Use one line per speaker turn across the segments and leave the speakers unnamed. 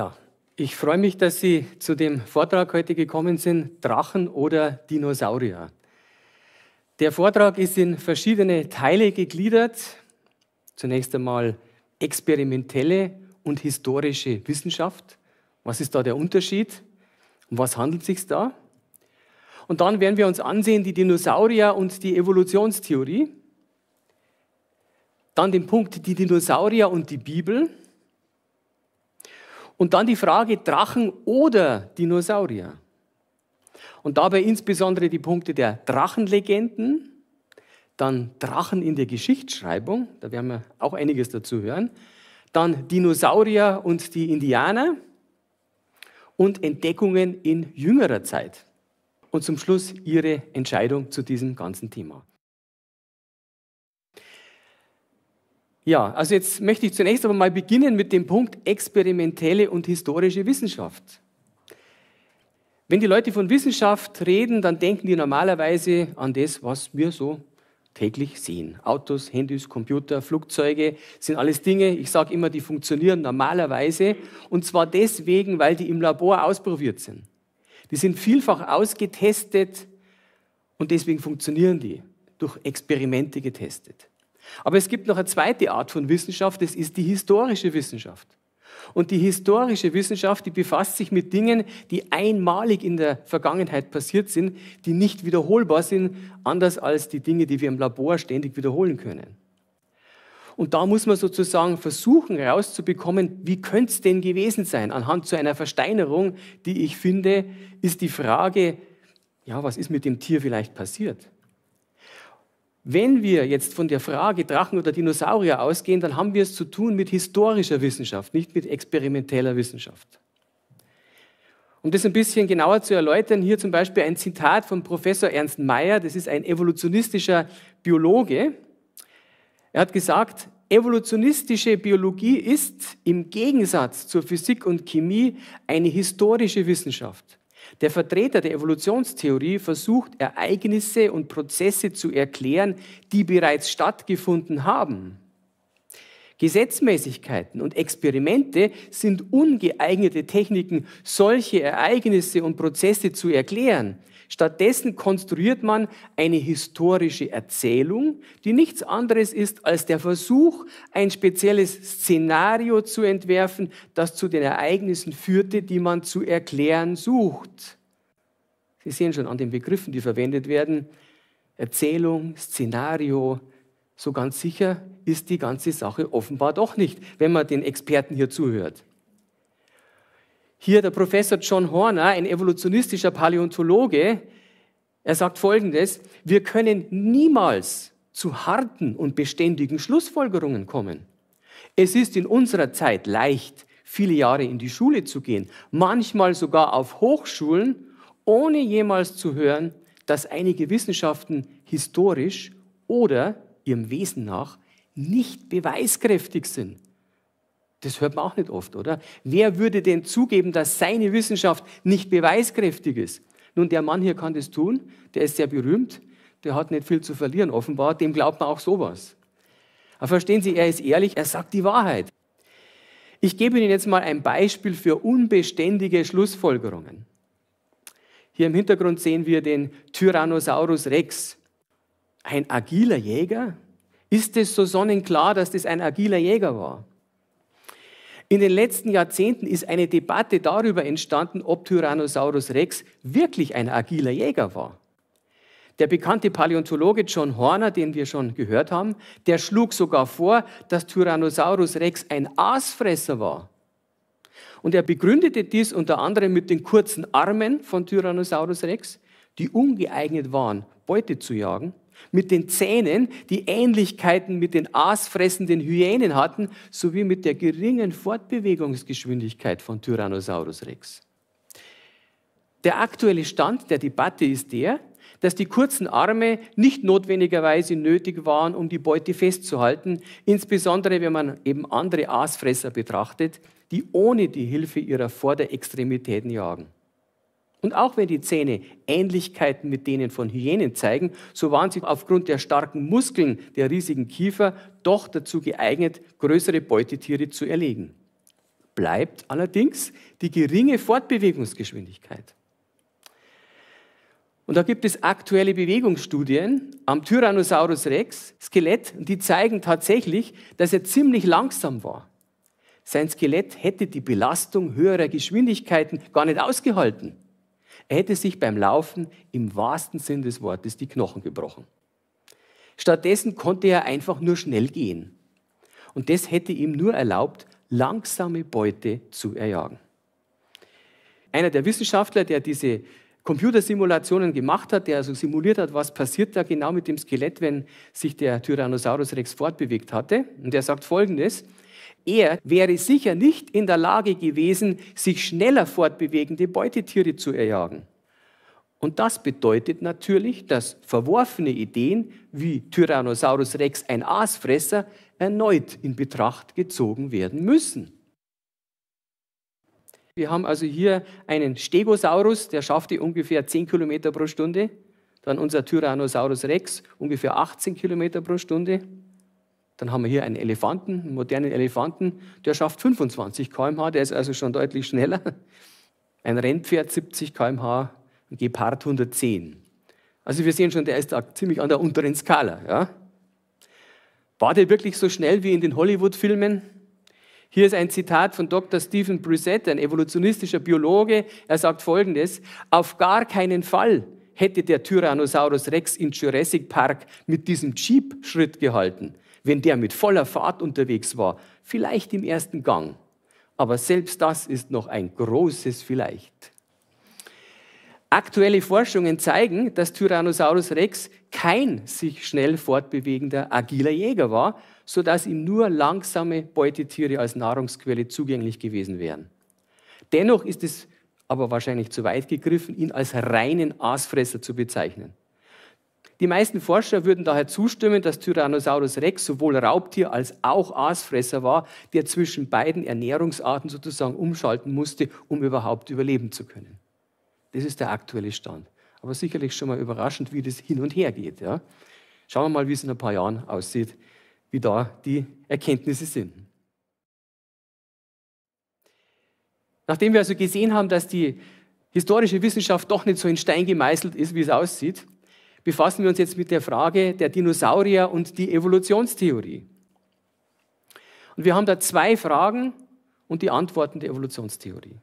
Ja, ich freue mich, dass Sie zu dem Vortrag heute gekommen sind, Drachen oder Dinosaurier. Der Vortrag ist in verschiedene Teile gegliedert. Zunächst einmal experimentelle und historische Wissenschaft. Was ist da der Unterschied? Um was handelt es sich da? Und dann werden wir uns ansehen die Dinosaurier und die Evolutionstheorie. Dann den Punkt die Dinosaurier und die Bibel und dann die Frage Drachen oder Dinosaurier. Und dabei insbesondere die Punkte der Drachenlegenden, dann Drachen in der Geschichtsschreibung, da werden wir auch einiges dazu hören, dann Dinosaurier und die Indianer und Entdeckungen in jüngerer Zeit. Und zum Schluss Ihre Entscheidung zu diesem ganzen Thema. Ja, also jetzt möchte ich zunächst aber mal beginnen mit dem Punkt experimentelle und historische Wissenschaft. Wenn die Leute von Wissenschaft reden, dann denken die normalerweise an das, was wir so täglich sehen. Autos, Handys, Computer, Flugzeuge sind alles Dinge, ich sage immer, die funktionieren normalerweise und zwar deswegen, weil die im Labor ausprobiert sind. Die sind vielfach ausgetestet und deswegen funktionieren die, durch Experimente getestet. Aber es gibt noch eine zweite Art von Wissenschaft, das ist die historische Wissenschaft. Und die historische Wissenschaft, die befasst sich mit Dingen, die einmalig in der Vergangenheit passiert sind, die nicht wiederholbar sind, anders als die Dinge, die wir im Labor ständig wiederholen können. Und da muss man sozusagen versuchen herauszubekommen, wie könnte es denn gewesen sein? Anhand zu einer Versteinerung, die ich finde, ist die Frage, ja, was ist mit dem Tier vielleicht passiert? Wenn wir jetzt von der Frage Drachen oder Dinosaurier ausgehen, dann haben wir es zu tun mit historischer Wissenschaft, nicht mit experimenteller Wissenschaft. Um das ein bisschen genauer zu erläutern, hier zum Beispiel ein Zitat von Professor Ernst Mayer, das ist ein evolutionistischer Biologe. Er hat gesagt, evolutionistische Biologie ist im Gegensatz zur Physik und Chemie eine historische Wissenschaft. Der Vertreter der Evolutionstheorie versucht, Ereignisse und Prozesse zu erklären, die bereits stattgefunden haben. Gesetzmäßigkeiten und Experimente sind ungeeignete Techniken, solche Ereignisse und Prozesse zu erklären. Stattdessen konstruiert man eine historische Erzählung, die nichts anderes ist als der Versuch, ein spezielles Szenario zu entwerfen, das zu den Ereignissen führte, die man zu erklären sucht. Sie sehen schon an den Begriffen, die verwendet werden, Erzählung, Szenario, so ganz sicher ist die ganze Sache offenbar doch nicht, wenn man den Experten hier zuhört. Hier der Professor John Horner, ein evolutionistischer Paläontologe, er sagt Folgendes, wir können niemals zu harten und beständigen Schlussfolgerungen kommen. Es ist in unserer Zeit leicht, viele Jahre in die Schule zu gehen, manchmal sogar auf Hochschulen, ohne jemals zu hören, dass einige Wissenschaften historisch oder ihrem Wesen nach nicht beweiskräftig sind. Das hört man auch nicht oft, oder? Wer würde denn zugeben, dass seine Wissenschaft nicht beweiskräftig ist? Nun, der Mann hier kann das tun, der ist sehr berühmt, der hat nicht viel zu verlieren, offenbar, dem glaubt man auch sowas. Aber verstehen Sie, er ist ehrlich, er sagt die Wahrheit. Ich gebe Ihnen jetzt mal ein Beispiel für unbeständige Schlussfolgerungen. Hier im Hintergrund sehen wir den Tyrannosaurus Rex. Ein agiler Jäger? Ist es so sonnenklar, dass das ein agiler Jäger war? In den letzten Jahrzehnten ist eine Debatte darüber entstanden, ob Tyrannosaurus Rex wirklich ein agiler Jäger war. Der bekannte Paläontologe John Horner, den wir schon gehört haben, der schlug sogar vor, dass Tyrannosaurus Rex ein Aasfresser war. Und er begründete dies unter anderem mit den kurzen Armen von Tyrannosaurus Rex, die ungeeignet waren, Beute zu jagen, mit den Zähnen, die Ähnlichkeiten mit den aasfressenden Hyänen hatten, sowie mit der geringen Fortbewegungsgeschwindigkeit von Tyrannosaurus rex. Der aktuelle Stand der Debatte ist der, dass die kurzen Arme nicht notwendigerweise nötig waren, um die Beute festzuhalten, insbesondere wenn man eben andere Aasfresser betrachtet, die ohne die Hilfe ihrer Vorderextremitäten jagen. Und auch wenn die Zähne Ähnlichkeiten mit denen von Hyänen zeigen, so waren sie aufgrund der starken Muskeln der riesigen Kiefer doch dazu geeignet, größere Beutetiere zu erlegen. Bleibt allerdings die geringe Fortbewegungsgeschwindigkeit. Und da gibt es aktuelle Bewegungsstudien am Tyrannosaurus Rex Skelett, die zeigen tatsächlich, dass er ziemlich langsam war. Sein Skelett hätte die Belastung höherer Geschwindigkeiten gar nicht ausgehalten er hätte sich beim Laufen im wahrsten Sinn des Wortes die Knochen gebrochen. Stattdessen konnte er einfach nur schnell gehen. Und das hätte ihm nur erlaubt, langsame Beute zu erjagen. Einer der Wissenschaftler, der diese Computersimulationen gemacht hat, der also simuliert hat, was passiert da genau mit dem Skelett, wenn sich der Tyrannosaurus Rex fortbewegt hatte. Und der sagt Folgendes, er wäre sicher nicht in der Lage gewesen, sich schneller fortbewegende Beutetiere zu erjagen. Und das bedeutet natürlich, dass verworfene Ideen wie Tyrannosaurus Rex ein Aasfresser erneut in Betracht gezogen werden müssen. Wir haben also hier einen Stegosaurus, der schaffte ungefähr 10 Kilometer pro Stunde. Dann unser Tyrannosaurus Rex, ungefähr 18 Kilometer pro Stunde. Dann haben wir hier einen Elefanten, einen modernen Elefanten, der schafft 25 km/h, der ist also schon deutlich schneller. Ein Rennpferd 70 km/h, ein Gepard 110. Also wir sehen schon, der ist da ziemlich an der unteren Skala. Ja? War der wirklich so schnell wie in den Hollywood-Filmen? Hier ist ein Zitat von Dr. Stephen Brissett, ein evolutionistischer Biologe. Er sagt folgendes: Auf gar keinen Fall hätte der Tyrannosaurus Rex in Jurassic Park mit diesem Jeep Schritt gehalten wenn der mit voller Fahrt unterwegs war, vielleicht im ersten Gang. Aber selbst das ist noch ein großes Vielleicht. Aktuelle Forschungen zeigen, dass Tyrannosaurus Rex kein sich schnell fortbewegender agiler Jäger war, sodass ihm nur langsame Beutetiere als Nahrungsquelle zugänglich gewesen wären. Dennoch ist es aber wahrscheinlich zu weit gegriffen, ihn als reinen Aasfresser zu bezeichnen. Die meisten Forscher würden daher zustimmen, dass Tyrannosaurus rex sowohl Raubtier als auch Aasfresser war, der zwischen beiden Ernährungsarten sozusagen umschalten musste, um überhaupt überleben zu können. Das ist der aktuelle Stand. Aber sicherlich schon mal überraschend, wie das hin und her geht. Ja? Schauen wir mal, wie es in ein paar Jahren aussieht, wie da die Erkenntnisse sind. Nachdem wir also gesehen haben, dass die historische Wissenschaft doch nicht so in Stein gemeißelt ist, wie es aussieht, befassen wir uns jetzt mit der Frage der Dinosaurier und die Evolutionstheorie. Und wir haben da zwei Fragen und die Antworten der Evolutionstheorie.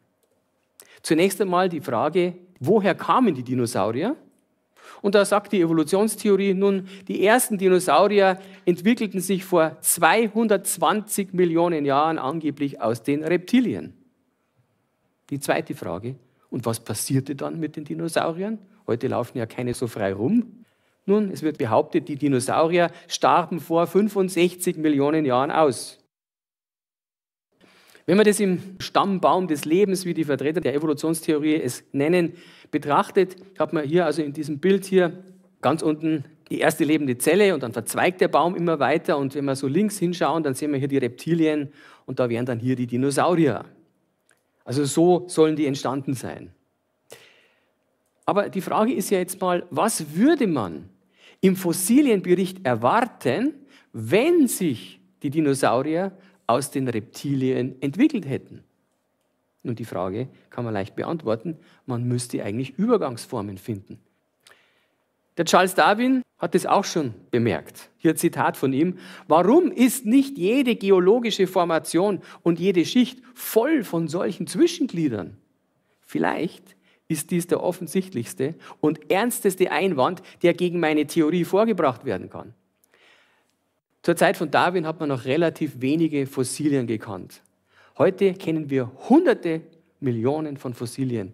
Zunächst einmal die Frage, woher kamen die Dinosaurier? Und da sagt die Evolutionstheorie nun, die ersten Dinosaurier entwickelten sich vor 220 Millionen Jahren angeblich aus den Reptilien. Die zweite Frage, und was passierte dann mit den Dinosauriern? Heute laufen ja keine so frei rum. Nun, es wird behauptet, die Dinosaurier starben vor 65 Millionen Jahren aus. Wenn man das im Stammbaum des Lebens, wie die Vertreter der Evolutionstheorie es nennen, betrachtet, hat man hier also in diesem Bild hier ganz unten die erste lebende Zelle und dann verzweigt der Baum immer weiter und wenn wir so links hinschauen, dann sehen wir hier die Reptilien und da wären dann hier die Dinosaurier. Also so sollen die entstanden sein. Aber die Frage ist ja jetzt mal, was würde man im Fossilienbericht erwarten, wenn sich die Dinosaurier aus den Reptilien entwickelt hätten? Und die Frage kann man leicht beantworten, man müsste eigentlich Übergangsformen finden. Der Charles Darwin hat es auch schon bemerkt. Hier ein Zitat von ihm. Warum ist nicht jede geologische Formation und jede Schicht voll von solchen Zwischengliedern? Vielleicht, ist dies der offensichtlichste und ernsteste Einwand, der gegen meine Theorie vorgebracht werden kann. Zur Zeit von Darwin hat man noch relativ wenige Fossilien gekannt. Heute kennen wir hunderte Millionen von Fossilien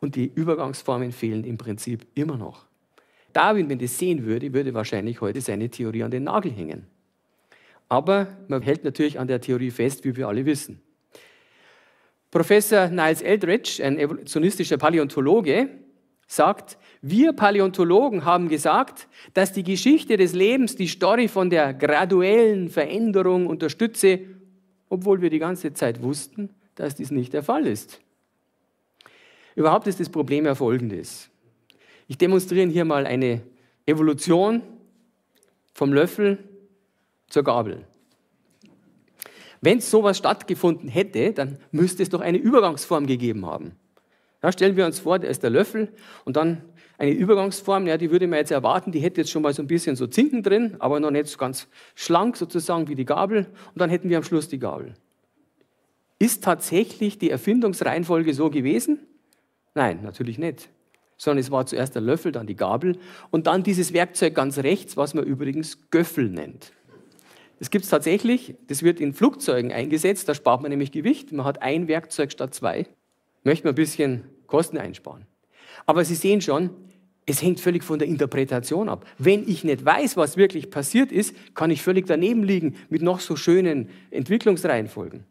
und die Übergangsformen fehlen im Prinzip immer noch. Darwin, wenn das sehen würde, würde wahrscheinlich heute seine Theorie an den Nagel hängen. Aber man hält natürlich an der Theorie fest, wie wir alle wissen. Professor Niles Eldridge, ein evolutionistischer Paläontologe, sagt, wir Paläontologen haben gesagt, dass die Geschichte des Lebens die Story von der graduellen Veränderung unterstütze, obwohl wir die ganze Zeit wussten, dass dies nicht der Fall ist. Überhaupt ist das Problem ja folgendes. Ich demonstriere hier mal eine Evolution vom Löffel zur Gabel. Wenn sowas stattgefunden hätte, dann müsste es doch eine Übergangsform gegeben haben. Ja, stellen wir uns vor, da ist der Löffel und dann eine Übergangsform, ja, die würde man jetzt erwarten, die hätte jetzt schon mal so ein bisschen so Zinken drin, aber noch nicht so ganz schlank sozusagen wie die Gabel und dann hätten wir am Schluss die Gabel. Ist tatsächlich die Erfindungsreihenfolge so gewesen? Nein, natürlich nicht. Sondern es war zuerst der Löffel, dann die Gabel und dann dieses Werkzeug ganz rechts, was man übrigens Göffel nennt. Das gibt es tatsächlich. Das wird in Flugzeugen eingesetzt. Da spart man nämlich Gewicht. Man hat ein Werkzeug statt zwei. Möchte man ein bisschen Kosten einsparen. Aber Sie sehen schon, es hängt völlig von der Interpretation ab. Wenn ich nicht weiß, was wirklich passiert ist, kann ich völlig daneben liegen mit noch so schönen Entwicklungsreihenfolgen.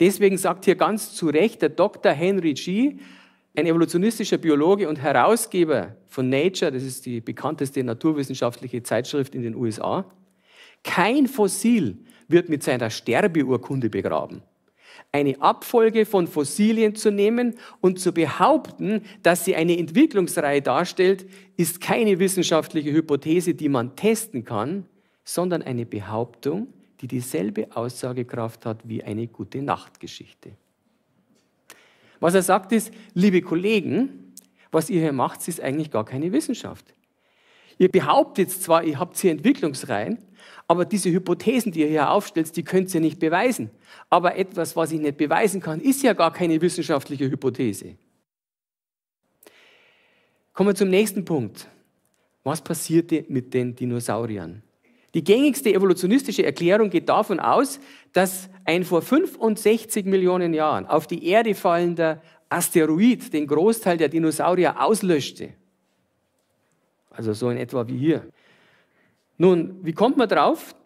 Deswegen sagt hier ganz zu Recht der Dr. Henry G., ein evolutionistischer Biologe und Herausgeber von Nature, das ist die bekannteste naturwissenschaftliche Zeitschrift in den USA, kein Fossil wird mit seiner Sterbeurkunde begraben. Eine Abfolge von Fossilien zu nehmen und zu behaupten, dass sie eine Entwicklungsreihe darstellt, ist keine wissenschaftliche Hypothese, die man testen kann, sondern eine Behauptung, die dieselbe Aussagekraft hat wie eine gute Nachtgeschichte. Was er sagt ist, liebe Kollegen, was ihr hier macht, ist eigentlich gar keine Wissenschaft. Ihr behauptet zwar, ihr habt hier Entwicklungsreihen, aber diese Hypothesen, die ihr hier aufstellt, die könnt ihr nicht beweisen. Aber etwas, was ich nicht beweisen kann, ist ja gar keine wissenschaftliche Hypothese. Kommen wir zum nächsten Punkt. Was passierte mit den Dinosauriern? Die gängigste evolutionistische Erklärung geht davon aus, dass ein vor 65 Millionen Jahren auf die Erde fallender Asteroid den Großteil der Dinosaurier auslöschte. Also so in etwa wie hier. Nun, wie kommt man drauf?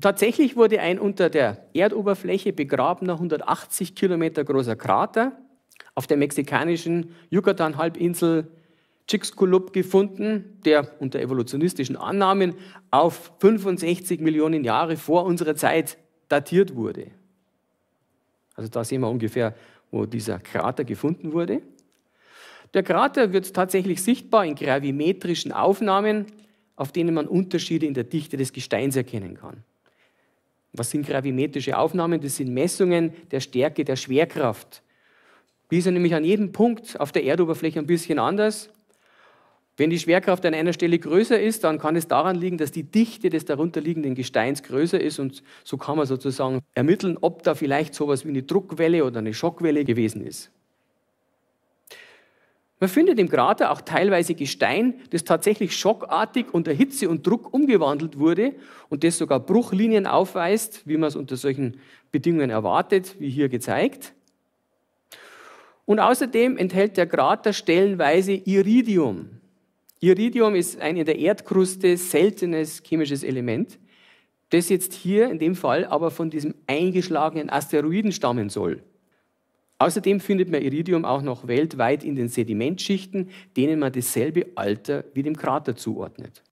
Tatsächlich wurde ein unter der Erdoberfläche begrabener 180 Kilometer großer Krater auf der mexikanischen Yucatan-Halbinsel Chixculub gefunden, der unter evolutionistischen Annahmen auf 65 Millionen Jahre vor unserer Zeit datiert wurde. Also da sehen wir ungefähr, wo dieser Krater gefunden wurde. Der Krater wird tatsächlich sichtbar in gravimetrischen Aufnahmen auf denen man Unterschiede in der Dichte des Gesteins erkennen kann. Was sind gravimetrische Aufnahmen? Das sind Messungen der Stärke der Schwerkraft. Die ist nämlich an jedem Punkt auf der Erdoberfläche ein bisschen anders. Wenn die Schwerkraft an einer Stelle größer ist, dann kann es daran liegen, dass die Dichte des darunterliegenden Gesteins größer ist und so kann man sozusagen ermitteln, ob da vielleicht sowas wie eine Druckwelle oder eine Schockwelle gewesen ist. Man findet im Krater auch teilweise Gestein, das tatsächlich schockartig unter Hitze und Druck umgewandelt wurde und das sogar Bruchlinien aufweist, wie man es unter solchen Bedingungen erwartet, wie hier gezeigt. Und außerdem enthält der Krater stellenweise Iridium. Iridium ist ein in der Erdkruste seltenes chemisches Element, das jetzt hier in dem Fall aber von diesem eingeschlagenen Asteroiden stammen soll. Außerdem findet man Iridium auch noch weltweit in den Sedimentschichten, denen man dasselbe Alter wie dem Krater zuordnet.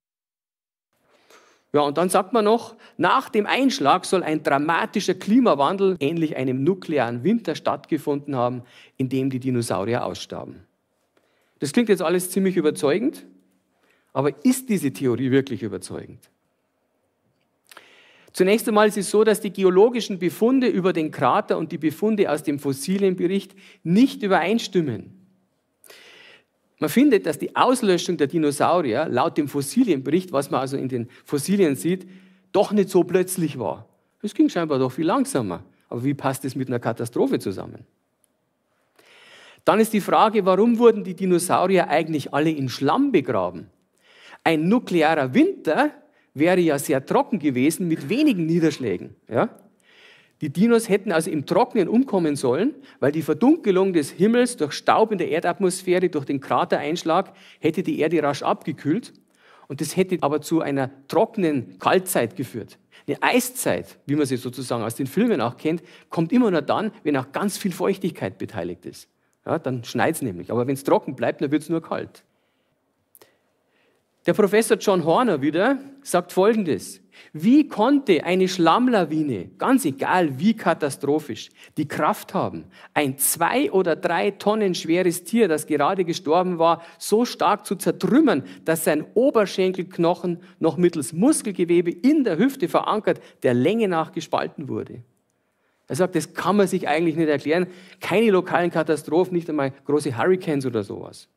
Ja, und dann sagt man noch, nach dem Einschlag soll ein dramatischer Klimawandel ähnlich einem nuklearen Winter stattgefunden haben, in dem die Dinosaurier ausstarben. Das klingt jetzt alles ziemlich überzeugend, aber ist diese Theorie wirklich überzeugend? Zunächst einmal ist es so, dass die geologischen Befunde über den Krater und die Befunde aus dem Fossilienbericht nicht übereinstimmen. Man findet, dass die Auslöschung der Dinosaurier laut dem Fossilienbericht, was man also in den Fossilien sieht, doch nicht so plötzlich war. Es ging scheinbar doch viel langsamer. Aber wie passt es mit einer Katastrophe zusammen? Dann ist die Frage, warum wurden die Dinosaurier eigentlich alle in Schlamm begraben? Ein nuklearer Winter wäre ja sehr trocken gewesen mit wenigen Niederschlägen. Ja? Die Dinos hätten also im Trockenen umkommen sollen, weil die Verdunkelung des Himmels durch Staub in der Erdatmosphäre, durch den Kratereinschlag, hätte die Erde rasch abgekühlt. Und das hätte aber zu einer trockenen Kaltzeit geführt. Eine Eiszeit, wie man sie sozusagen aus den Filmen auch kennt, kommt immer nur dann, wenn auch ganz viel Feuchtigkeit beteiligt ist. Ja, dann schneit es nämlich. Aber wenn es trocken bleibt, dann wird es nur kalt. Der Professor John Horner wieder sagt Folgendes. Wie konnte eine Schlammlawine, ganz egal wie katastrophisch, die Kraft haben, ein zwei oder drei Tonnen schweres Tier, das gerade gestorben war, so stark zu zertrümmern, dass sein Oberschenkelknochen noch mittels Muskelgewebe in der Hüfte verankert, der Länge nach gespalten wurde? Er sagt, das kann man sich eigentlich nicht erklären. Keine lokalen Katastrophen, nicht einmal große Hurricanes oder sowas.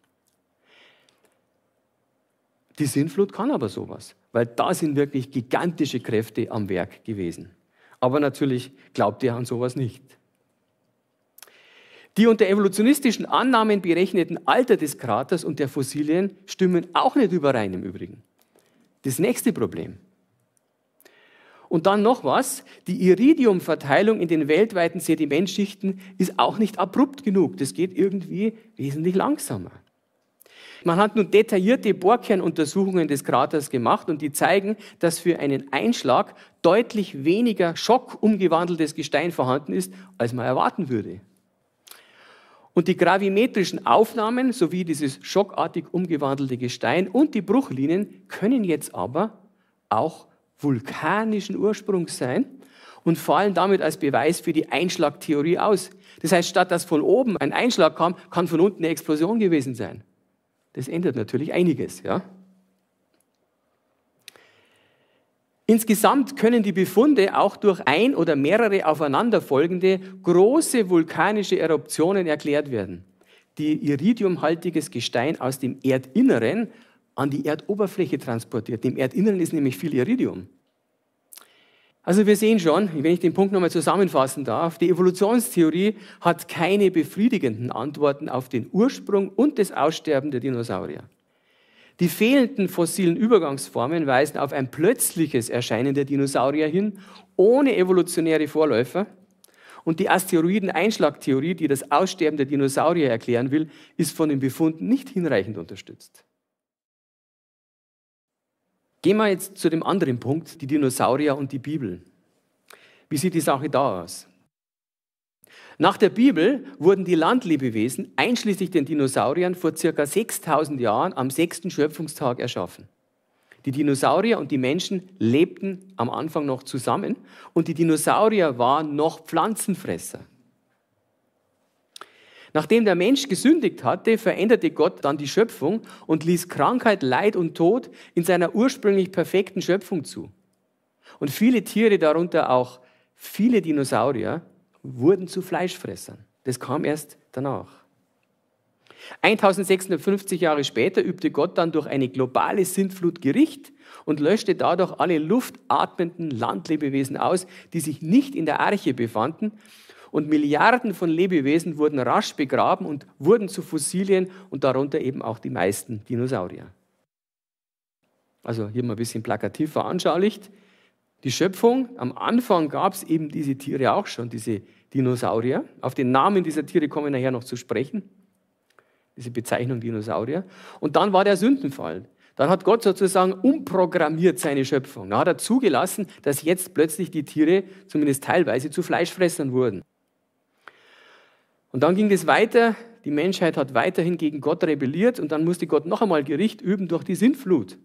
Die Sintflut kann aber sowas, weil da sind wirklich gigantische Kräfte am Werk gewesen. Aber natürlich glaubt ihr an sowas nicht. Die unter evolutionistischen Annahmen berechneten Alter des Kraters und der Fossilien stimmen auch nicht überein im Übrigen. Das nächste Problem. Und dann noch was, die Iridiumverteilung in den weltweiten Sedimentschichten ist auch nicht abrupt genug. Das geht irgendwie wesentlich langsamer. Man hat nun detaillierte Bohrkernuntersuchungen des Kraters gemacht und die zeigen, dass für einen Einschlag deutlich weniger schockumgewandeltes Gestein vorhanden ist, als man erwarten würde. Und die gravimetrischen Aufnahmen sowie dieses schockartig umgewandelte Gestein und die Bruchlinien können jetzt aber auch vulkanischen Ursprungs sein und fallen damit als Beweis für die Einschlagtheorie aus. Das heißt, statt dass von oben ein Einschlag kam, kann von unten eine Explosion gewesen sein. Das ändert natürlich einiges. Ja? Insgesamt können die Befunde auch durch ein oder mehrere aufeinanderfolgende große vulkanische Eruptionen erklärt werden, die iridiumhaltiges Gestein aus dem Erdinneren an die Erdoberfläche transportiert. Im Erdinneren ist nämlich viel Iridium. Also wir sehen schon, wenn ich den Punkt nochmal zusammenfassen darf, die Evolutionstheorie hat keine befriedigenden Antworten auf den Ursprung und das Aussterben der Dinosaurier. Die fehlenden fossilen Übergangsformen weisen auf ein plötzliches Erscheinen der Dinosaurier hin, ohne evolutionäre Vorläufer. Und die Asteroiden-Einschlagtheorie, die das Aussterben der Dinosaurier erklären will, ist von den Befunden nicht hinreichend unterstützt. Gehen wir jetzt zu dem anderen Punkt, die Dinosaurier und die Bibel. Wie sieht die Sache da aus? Nach der Bibel wurden die Landlebewesen, einschließlich den Dinosauriern, vor ca. 6000 Jahren am sechsten Schöpfungstag erschaffen. Die Dinosaurier und die Menschen lebten am Anfang noch zusammen und die Dinosaurier waren noch Pflanzenfresser. Nachdem der Mensch gesündigt hatte, veränderte Gott dann die Schöpfung und ließ Krankheit, Leid und Tod in seiner ursprünglich perfekten Schöpfung zu. Und viele Tiere, darunter auch viele Dinosaurier, wurden zu Fleischfressern. Das kam erst danach. 1650 Jahre später übte Gott dann durch eine globale Sintflut Gericht und löschte dadurch alle luftatmenden Landlebewesen aus, die sich nicht in der Arche befanden und Milliarden von Lebewesen wurden rasch begraben und wurden zu Fossilien und darunter eben auch die meisten Dinosaurier. Also hier mal ein bisschen plakativ veranschaulicht. Die Schöpfung, am Anfang gab es eben diese Tiere auch schon, diese Dinosaurier. Auf den Namen dieser Tiere kommen wir nachher noch zu sprechen. Diese Bezeichnung Dinosaurier. Und dann war der Sündenfall. Dann hat Gott sozusagen umprogrammiert seine Schöpfung. Dann hat er zugelassen, dass jetzt plötzlich die Tiere zumindest teilweise zu Fleischfressern wurden. Und dann ging es weiter, die Menschheit hat weiterhin gegen Gott rebelliert und dann musste Gott noch einmal Gericht üben durch die Sintflut.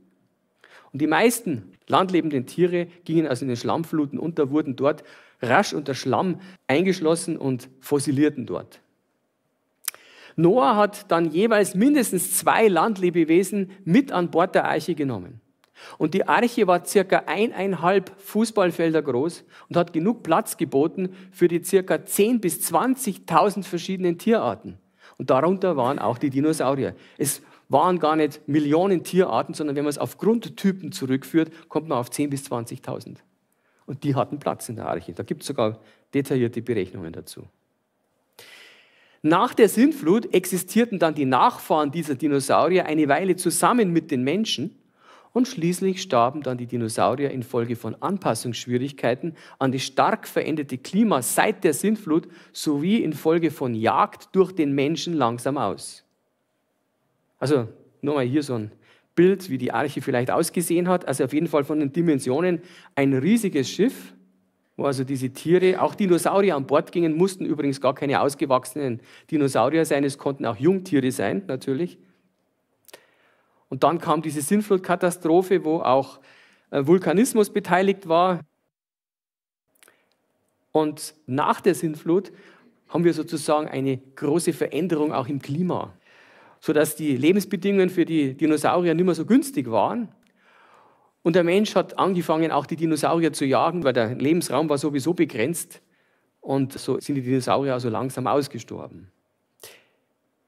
Und die meisten landlebenden Tiere gingen also in den Schlammfluten unter, wurden dort rasch unter Schlamm eingeschlossen und fossilierten dort. Noah hat dann jeweils mindestens zwei Landlebewesen mit an Bord der Eiche genommen. Und die Arche war circa eineinhalb Fußballfelder groß und hat genug Platz geboten für die circa 10.000 bis 20.000 verschiedenen Tierarten. Und darunter waren auch die Dinosaurier. Es waren gar nicht Millionen Tierarten, sondern wenn man es auf Grundtypen zurückführt, kommt man auf 10.000 bis 20.000. Und die hatten Platz in der Arche. Da gibt es sogar detaillierte Berechnungen dazu. Nach der Sintflut existierten dann die Nachfahren dieser Dinosaurier eine Weile zusammen mit den Menschen und schließlich starben dann die Dinosaurier infolge von Anpassungsschwierigkeiten an das stark veränderte Klima seit der Sintflut sowie infolge von Jagd durch den Menschen langsam aus. Also nochmal hier so ein Bild, wie die Arche vielleicht ausgesehen hat. Also auf jeden Fall von den Dimensionen ein riesiges Schiff, wo also diese Tiere, auch Dinosaurier an Bord gingen, mussten übrigens gar keine ausgewachsenen Dinosaurier sein, es konnten auch Jungtiere sein, natürlich. Und dann kam diese Sintflutkatastrophe, wo auch äh, Vulkanismus beteiligt war. Und nach der Sintflut haben wir sozusagen eine große Veränderung auch im Klima, sodass die Lebensbedingungen für die Dinosaurier nicht mehr so günstig waren. Und der Mensch hat angefangen, auch die Dinosaurier zu jagen, weil der Lebensraum war sowieso begrenzt. Und so sind die Dinosaurier also langsam ausgestorben.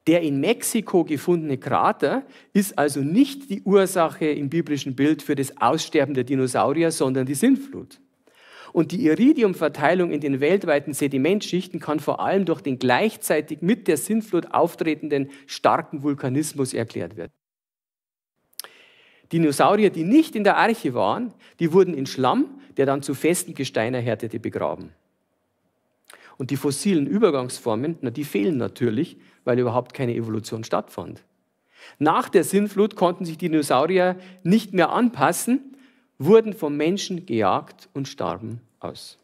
Der in Mexiko gefundene Krater ist also nicht die Ursache im biblischen Bild für das Aussterben der Dinosaurier, sondern die Sintflut. Und die Iridiumverteilung in den weltweiten Sedimentschichten kann vor allem durch den gleichzeitig mit der Sintflut auftretenden starken Vulkanismus erklärt werden. Dinosaurier, die nicht in der Arche waren, die wurden in Schlamm, der dann zu festen Gestein begraben. Und die fossilen Übergangsformen, na, die fehlen natürlich, weil überhaupt keine Evolution stattfand. Nach der Sintflut konnten sich Dinosaurier nicht mehr anpassen, wurden vom Menschen gejagt und starben aus.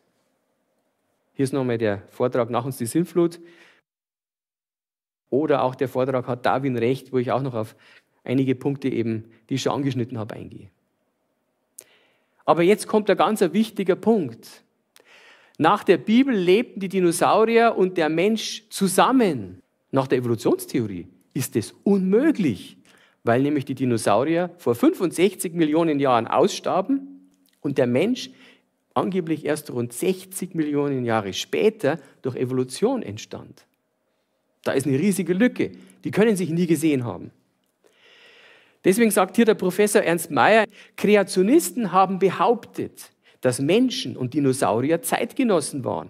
Hier ist nochmal der Vortrag nach uns die Sintflut. Oder auch der Vortrag hat Darwin recht, wo ich auch noch auf einige Punkte eben, die ich schon angeschnitten habe, eingehe. Aber jetzt kommt ein ganz wichtiger Punkt. Nach der Bibel lebten die Dinosaurier und der Mensch zusammen. Nach der Evolutionstheorie ist es unmöglich, weil nämlich die Dinosaurier vor 65 Millionen Jahren ausstarben und der Mensch angeblich erst rund 60 Millionen Jahre später durch Evolution entstand. Da ist eine riesige Lücke. Die können sich nie gesehen haben. Deswegen sagt hier der Professor Ernst Mayer, Kreationisten haben behauptet, dass Menschen und Dinosaurier Zeitgenossen waren.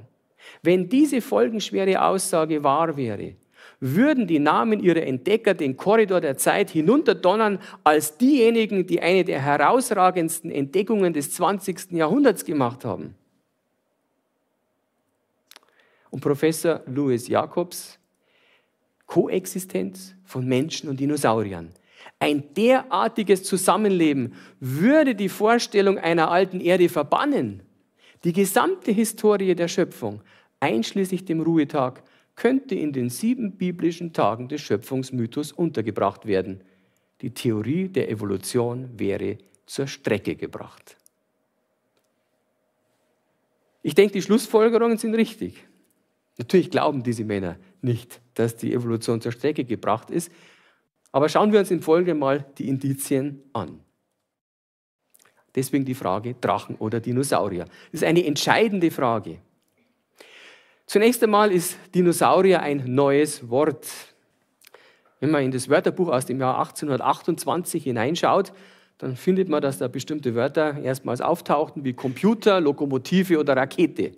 Wenn diese folgenschwere Aussage wahr wäre, würden die Namen ihrer Entdecker den Korridor der Zeit hinunterdonnern als diejenigen, die eine der herausragendsten Entdeckungen des 20. Jahrhunderts gemacht haben. Und Professor Louis Jacobs, Koexistenz von Menschen und Dinosauriern. Ein derartiges Zusammenleben würde die Vorstellung einer alten Erde verbannen. Die gesamte Historie der Schöpfung, einschließlich dem Ruhetag, könnte in den sieben biblischen Tagen des Schöpfungsmythos untergebracht werden. Die Theorie der Evolution wäre zur Strecke gebracht. Ich denke, die Schlussfolgerungen sind richtig. Natürlich glauben diese Männer nicht, dass die Evolution zur Strecke gebracht ist, aber schauen wir uns in Folge mal die Indizien an. Deswegen die Frage Drachen oder Dinosaurier. Das ist eine entscheidende Frage. Zunächst einmal ist Dinosaurier ein neues Wort. Wenn man in das Wörterbuch aus dem Jahr 1828 hineinschaut, dann findet man, dass da bestimmte Wörter erstmals auftauchten, wie Computer, Lokomotive oder Rakete.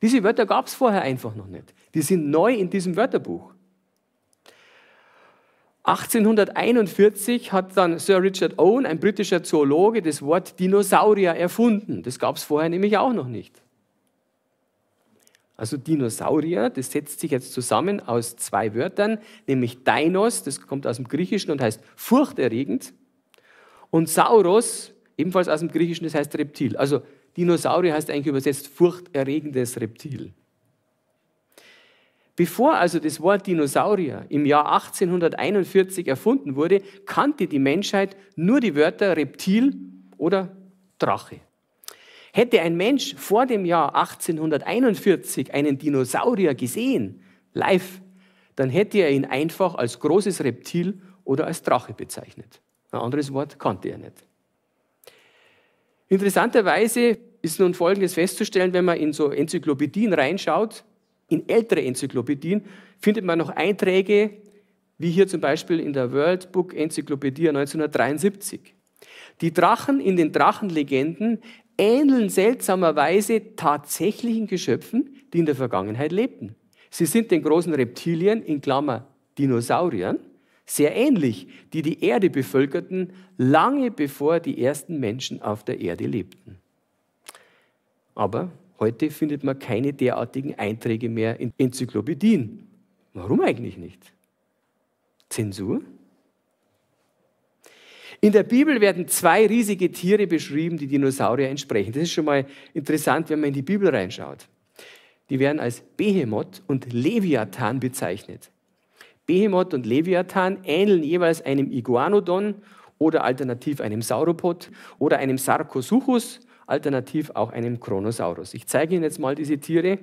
Diese Wörter gab es vorher einfach noch nicht. Die sind neu in diesem Wörterbuch. 1841 hat dann Sir Richard Owen, ein britischer Zoologe, das Wort Dinosaurier erfunden. Das gab es vorher nämlich auch noch nicht. Also Dinosaurier, das setzt sich jetzt zusammen aus zwei Wörtern, nämlich Dinos, das kommt aus dem Griechischen und heißt furchterregend, und Sauros, ebenfalls aus dem Griechischen, das heißt Reptil. Also Dinosaurier heißt eigentlich übersetzt furchterregendes Reptil. Bevor also das Wort Dinosaurier im Jahr 1841 erfunden wurde, kannte die Menschheit nur die Wörter Reptil oder Drache. Hätte ein Mensch vor dem Jahr 1841 einen Dinosaurier gesehen, live, dann hätte er ihn einfach als großes Reptil oder als Drache bezeichnet. Ein anderes Wort kannte er nicht. Interessanterweise ist nun Folgendes festzustellen, wenn man in so Enzyklopädien reinschaut, in älteren Enzyklopädien findet man noch Einträge, wie hier zum Beispiel in der World Book Enzyklopädie 1973. Die Drachen in den Drachenlegenden ähneln seltsamerweise tatsächlichen Geschöpfen, die in der Vergangenheit lebten. Sie sind den großen Reptilien, in Klammer Dinosauriern, sehr ähnlich, die die Erde bevölkerten, lange bevor die ersten Menschen auf der Erde lebten. Aber Heute findet man keine derartigen Einträge mehr in Enzyklopädien. Warum eigentlich nicht? Zensur? In der Bibel werden zwei riesige Tiere beschrieben, die Dinosaurier entsprechen. Das ist schon mal interessant, wenn man in die Bibel reinschaut. Die werden als Behemoth und Leviathan bezeichnet. Behemoth und Leviathan ähneln jeweils einem Iguanodon oder alternativ einem Sauropod oder einem Sarkosuchus alternativ auch einem Kronosaurus. Ich zeige Ihnen jetzt mal diese Tiere.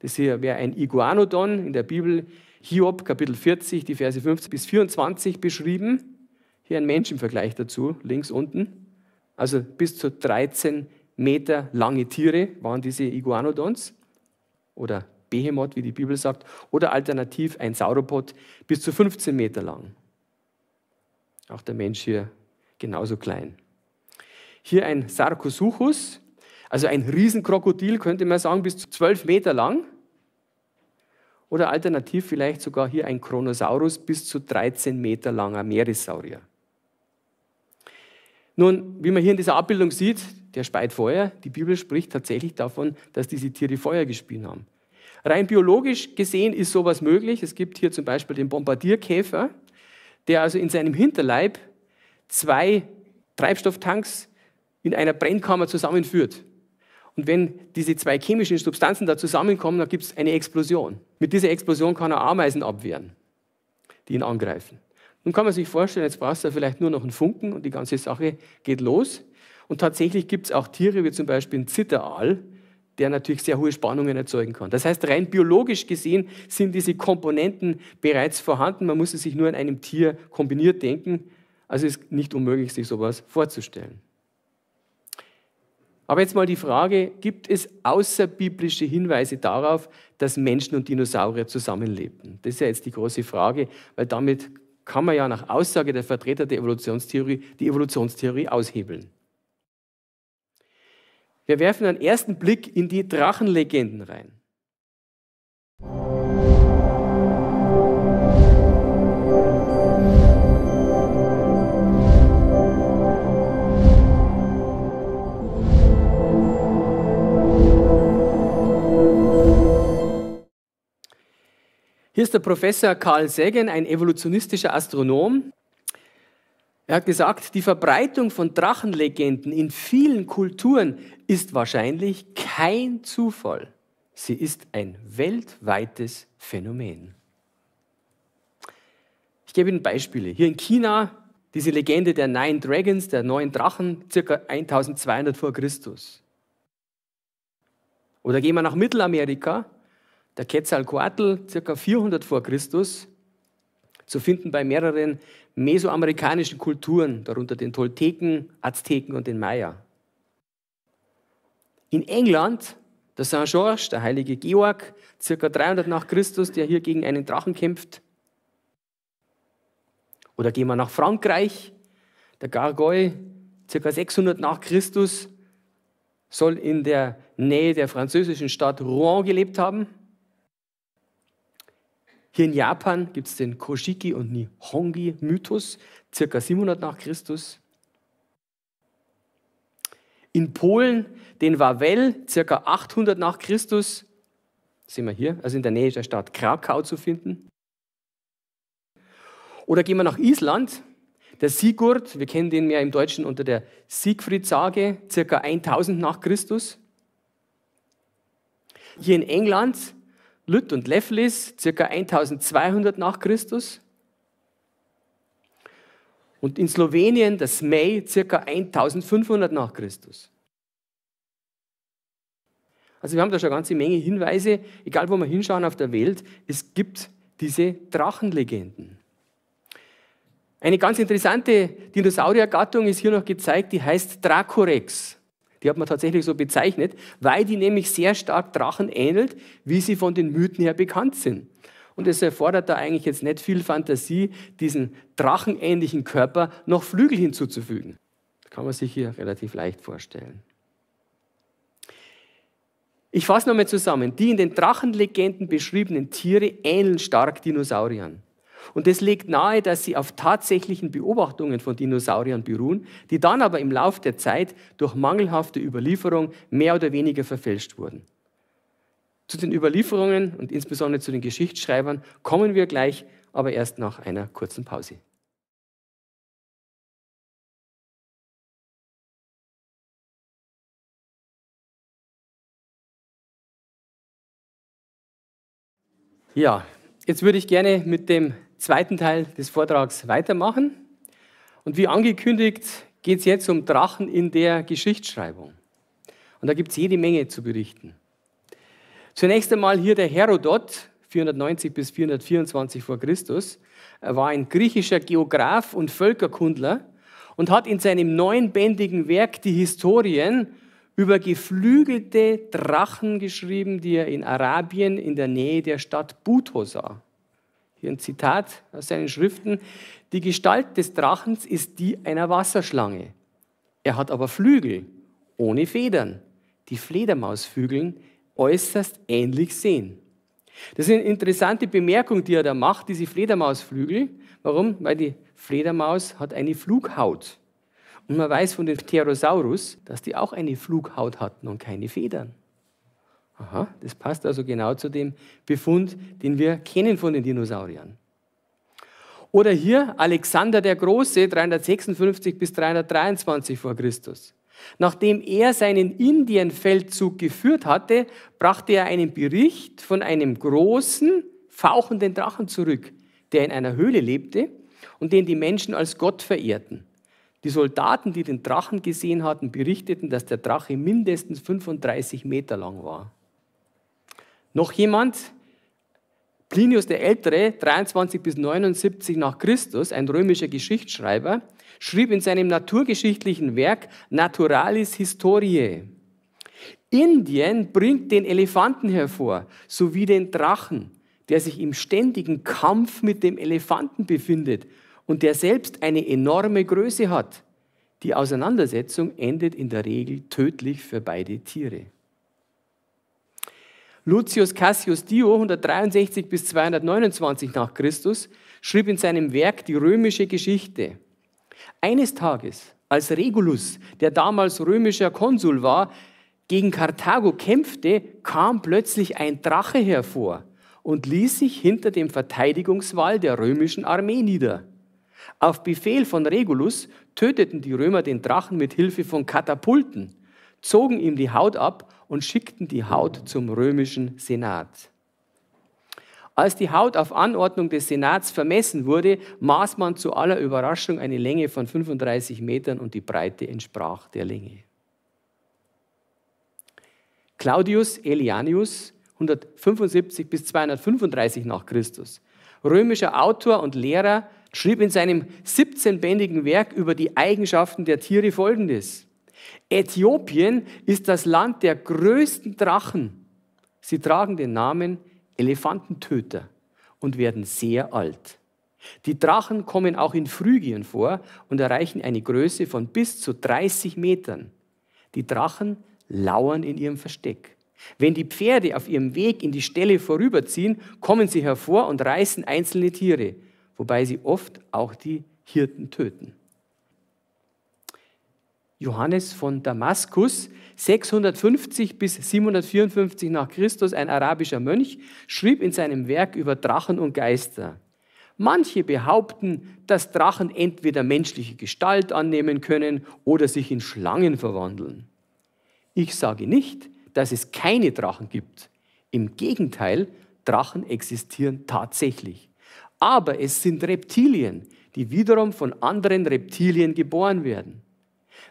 Das hier wäre ein Iguanodon in der Bibel, Hiob Kapitel 40, die Verse 15 bis 24 beschrieben. Hier ein Mensch im Vergleich dazu, links unten. Also bis zu 13 Meter lange Tiere waren diese Iguanodons oder Behemoth, wie die Bibel sagt, oder alternativ ein Sauropod bis zu 15 Meter lang. Auch der Mensch hier genauso klein. Hier ein Sarkosuchus, also ein Riesenkrokodil, könnte man sagen, bis zu zwölf Meter lang. Oder alternativ vielleicht sogar hier ein Kronosaurus, bis zu 13 Meter langer Meeressaurier. Nun, wie man hier in dieser Abbildung sieht, der speit Feuer. Die Bibel spricht tatsächlich davon, dass diese Tiere Feuer gespielt haben. Rein biologisch gesehen ist sowas möglich. Es gibt hier zum Beispiel den Bombardierkäfer, der also in seinem Hinterleib zwei Treibstofftanks in einer Brennkammer zusammenführt. Und wenn diese zwei chemischen Substanzen da zusammenkommen, dann gibt es eine Explosion. Mit dieser Explosion kann er Ameisen abwehren, die ihn angreifen. Nun kann man sich vorstellen, jetzt brauchst du vielleicht nur noch einen Funken und die ganze Sache geht los. Und tatsächlich gibt es auch Tiere, wie zum Beispiel ein Zitteraal, der natürlich sehr hohe Spannungen erzeugen kann. Das heißt, rein biologisch gesehen sind diese Komponenten bereits vorhanden. Man muss es sich nur in einem Tier kombiniert denken. Also ist nicht unmöglich, sich sowas vorzustellen. Aber jetzt mal die Frage, gibt es außerbiblische Hinweise darauf, dass Menschen und Dinosaurier zusammenlebten? Das ist ja jetzt die große Frage, weil damit kann man ja nach Aussage der Vertreter der Evolutionstheorie die Evolutionstheorie aushebeln. Wir werfen einen ersten Blick in die Drachenlegenden rein. Hier ist der Professor Carl Sagan, ein evolutionistischer Astronom. Er hat gesagt, die Verbreitung von Drachenlegenden in vielen Kulturen ist wahrscheinlich kein Zufall. Sie ist ein weltweites Phänomen. Ich gebe Ihnen Beispiele. Hier in China diese Legende der Nine Dragons, der neun Drachen, ca. 1200 vor Christus. Oder gehen wir nach Mittelamerika, der Quetzalcoatl, circa 400 vor Christus, zu finden bei mehreren mesoamerikanischen Kulturen, darunter den Tolteken, Azteken und den Maya. In England, der Saint George, der heilige Georg, circa 300 nach Christus, der hier gegen einen Drachen kämpft. Oder gehen wir nach Frankreich, der Gargoyle, circa 600 nach Christus, soll in der Nähe der französischen Stadt Rouen gelebt haben. Hier in Japan gibt es den Koshiki und Nihongi-Mythos, circa 700 nach Christus. In Polen den Wawel, circa 800 nach Christus, sehen wir hier, also in der Nähe der Stadt Krakau zu finden. Oder gehen wir nach Island, der Sigurd, wir kennen den ja im Deutschen unter der Siegfried-Sage, circa 1000 nach Christus. Hier in England Lüt und Leflis, ca. 1200 nach Christus. Und in Slowenien das May, ca. 1500 nach Christus. Also wir haben da schon eine ganze Menge Hinweise, egal wo wir hinschauen auf der Welt, es gibt diese Drachenlegenden. Eine ganz interessante Dinosauriergattung ist hier noch gezeigt, die heißt Dracorex. Die hat man tatsächlich so bezeichnet, weil die nämlich sehr stark Drachen ähnelt, wie sie von den Mythen her bekannt sind. Und es erfordert da eigentlich jetzt nicht viel Fantasie, diesen drachenähnlichen Körper noch Flügel hinzuzufügen. Das kann man sich hier relativ leicht vorstellen. Ich fasse nochmal zusammen. Die in den Drachenlegenden beschriebenen Tiere ähneln stark Dinosauriern. Und das legt nahe, dass sie auf tatsächlichen Beobachtungen von Dinosauriern beruhen, die dann aber im Laufe der Zeit durch mangelhafte Überlieferung mehr oder weniger verfälscht wurden. Zu den Überlieferungen und insbesondere zu den Geschichtsschreibern kommen wir gleich, aber erst nach einer kurzen Pause. Ja, jetzt würde ich gerne mit dem zweiten Teil des Vortrags weitermachen. Und wie angekündigt, geht es jetzt um Drachen in der Geschichtsschreibung. Und da gibt es jede Menge zu berichten. Zunächst einmal hier der Herodot, 490 bis 424 vor Christus, er war ein griechischer Geograf und Völkerkundler und hat in seinem neunbändigen Werk die Historien über geflügelte Drachen geschrieben, die er in Arabien in der Nähe der Stadt Buto sah hier ein Zitat aus seinen Schriften, die Gestalt des Drachens ist die einer Wasserschlange. Er hat aber Flügel ohne Federn, die Fledermausflügeln äußerst ähnlich sehen. Das ist eine interessante Bemerkung, die er da macht, diese Fledermausflügel. Warum? Weil die Fledermaus hat eine Flughaut. Und man weiß von den Pterosaurus, dass die auch eine Flughaut hatten und keine Federn. Aha, das passt also genau zu dem Befund, den wir kennen von den Dinosauriern. Oder hier Alexander der Große, 356 bis 323 vor Christus. Nachdem er seinen Indienfeldzug geführt hatte, brachte er einen Bericht von einem großen, fauchenden Drachen zurück, der in einer Höhle lebte und den die Menschen als Gott verehrten. Die Soldaten, die den Drachen gesehen hatten, berichteten, dass der Drache mindestens 35 Meter lang war. Noch jemand? Plinius der Ältere, 23 bis 79 nach Christus, ein römischer Geschichtsschreiber, schrieb in seinem naturgeschichtlichen Werk Naturalis Historiae. Indien bringt den Elefanten hervor, sowie den Drachen, der sich im ständigen Kampf mit dem Elefanten befindet und der selbst eine enorme Größe hat. Die Auseinandersetzung endet in der Regel tödlich für beide Tiere. Lucius Cassius Dio, 163 bis 229 nach Christus, schrieb in seinem Werk die römische Geschichte. Eines Tages, als Regulus, der damals römischer Konsul war, gegen Karthago kämpfte, kam plötzlich ein Drache hervor und ließ sich hinter dem Verteidigungswall der römischen Armee nieder. Auf Befehl von Regulus töteten die Römer den Drachen mit Hilfe von Katapulten, zogen ihm die Haut ab und schickten die Haut zum römischen Senat. Als die Haut auf Anordnung des Senats vermessen wurde, maß man zu aller Überraschung eine Länge von 35 Metern und die Breite entsprach der Länge. Claudius Elianius, 175 bis 235 nach Christus, römischer Autor und Lehrer, schrieb in seinem 17-bändigen Werk über die Eigenschaften der Tiere Folgendes. Äthiopien ist das Land der größten Drachen. Sie tragen den Namen Elefantentöter und werden sehr alt. Die Drachen kommen auch in Phrygien vor und erreichen eine Größe von bis zu 30 Metern. Die Drachen lauern in ihrem Versteck. Wenn die Pferde auf ihrem Weg in die Stelle vorüberziehen, kommen sie hervor und reißen einzelne Tiere, wobei sie oft auch die Hirten töten. Johannes von Damaskus, 650 bis 754 nach Christus, ein arabischer Mönch, schrieb in seinem Werk über Drachen und Geister. Manche behaupten, dass Drachen entweder menschliche Gestalt annehmen können oder sich in Schlangen verwandeln. Ich sage nicht, dass es keine Drachen gibt. Im Gegenteil, Drachen existieren tatsächlich. Aber es sind Reptilien, die wiederum von anderen Reptilien geboren werden.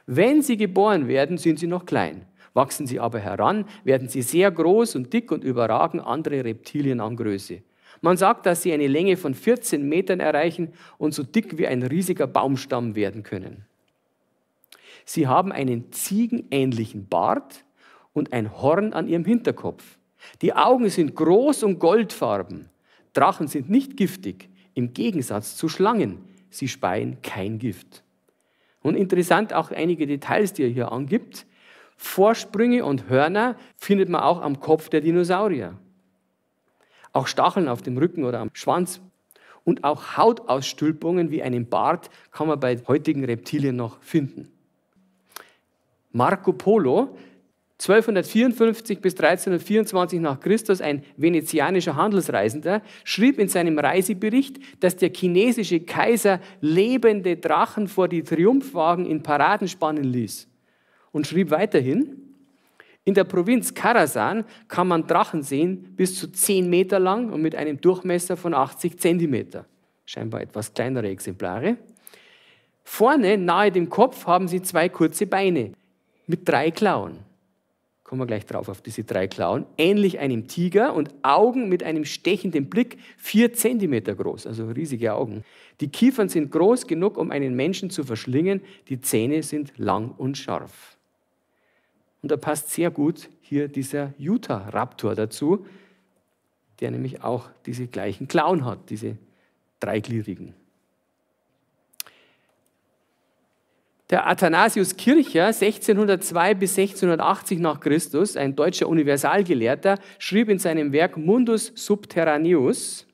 Wenn sie geboren werden, sind sie noch klein. Wachsen sie aber heran, werden sie sehr groß und dick und überragen andere Reptilien an Größe. Man sagt, dass sie eine Länge von 14 Metern erreichen und so dick wie ein riesiger Baumstamm werden können. Sie haben einen ziegenähnlichen Bart und ein Horn an ihrem Hinterkopf. Die Augen sind groß und goldfarben. Drachen sind nicht giftig, im Gegensatz zu Schlangen. Sie speien kein Gift. Und interessant auch einige Details, die er hier angibt. Vorsprünge und Hörner findet man auch am Kopf der Dinosaurier. Auch Stacheln auf dem Rücken oder am Schwanz. Und auch Hautausstülpungen wie einen Bart kann man bei heutigen Reptilien noch finden. Marco Polo 1254 bis 1324 nach Christus ein venezianischer Handelsreisender, schrieb in seinem Reisebericht, dass der chinesische Kaiser lebende Drachen vor die Triumphwagen in Paraden spannen ließ. Und schrieb weiterhin, in der Provinz Karasan kann man Drachen sehen, bis zu 10 Meter lang und mit einem Durchmesser von 80 Zentimeter. Scheinbar etwas kleinere Exemplare. Vorne nahe dem Kopf haben sie zwei kurze Beine mit drei Klauen kommen wir gleich drauf auf diese drei Klauen, ähnlich einem Tiger und Augen mit einem stechenden Blick, vier Zentimeter groß, also riesige Augen. Die Kiefern sind groß genug, um einen Menschen zu verschlingen, die Zähne sind lang und scharf. Und da passt sehr gut hier dieser Utah-Raptor dazu, der nämlich auch diese gleichen Klauen hat, diese dreigliedrigen. Der Athanasius Kircher, 1602 bis 1680 nach Christus, ein deutscher Universalgelehrter, schrieb in seinem Werk Mundus Subterraneus,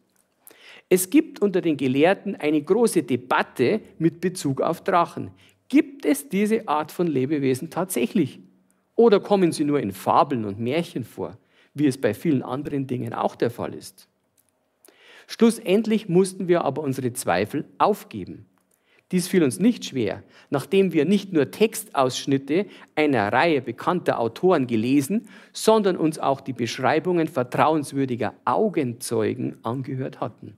es gibt unter den Gelehrten eine große Debatte mit Bezug auf Drachen. Gibt es diese Art von Lebewesen tatsächlich? Oder kommen sie nur in Fabeln und Märchen vor, wie es bei vielen anderen Dingen auch der Fall ist? Schlussendlich mussten wir aber unsere Zweifel aufgeben. Dies fiel uns nicht schwer, nachdem wir nicht nur Textausschnitte einer Reihe bekannter Autoren gelesen, sondern uns auch die Beschreibungen vertrauenswürdiger Augenzeugen angehört hatten.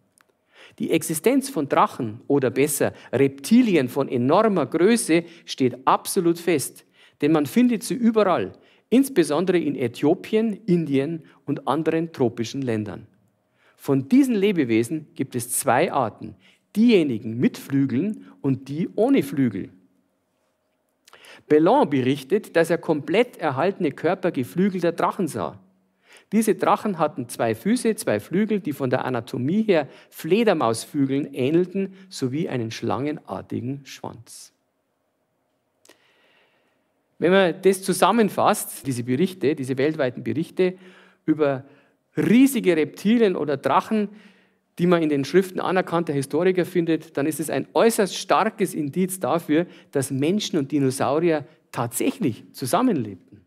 Die Existenz von Drachen oder besser Reptilien von enormer Größe steht absolut fest, denn man findet sie überall, insbesondere in Äthiopien, Indien und anderen tropischen Ländern. Von diesen Lebewesen gibt es zwei Arten, diejenigen mit Flügeln und die ohne Flügel. Bellon berichtet, dass er komplett erhaltene Körper geflügelter Drachen sah. Diese Drachen hatten zwei Füße, zwei Flügel, die von der Anatomie her Fledermausflügeln ähnelten, sowie einen schlangenartigen Schwanz. Wenn man das zusammenfasst, diese Berichte, diese weltweiten Berichte über riesige Reptilien oder Drachen, die man in den Schriften anerkannter Historiker findet, dann ist es ein äußerst starkes Indiz dafür, dass Menschen und Dinosaurier tatsächlich zusammenlebten.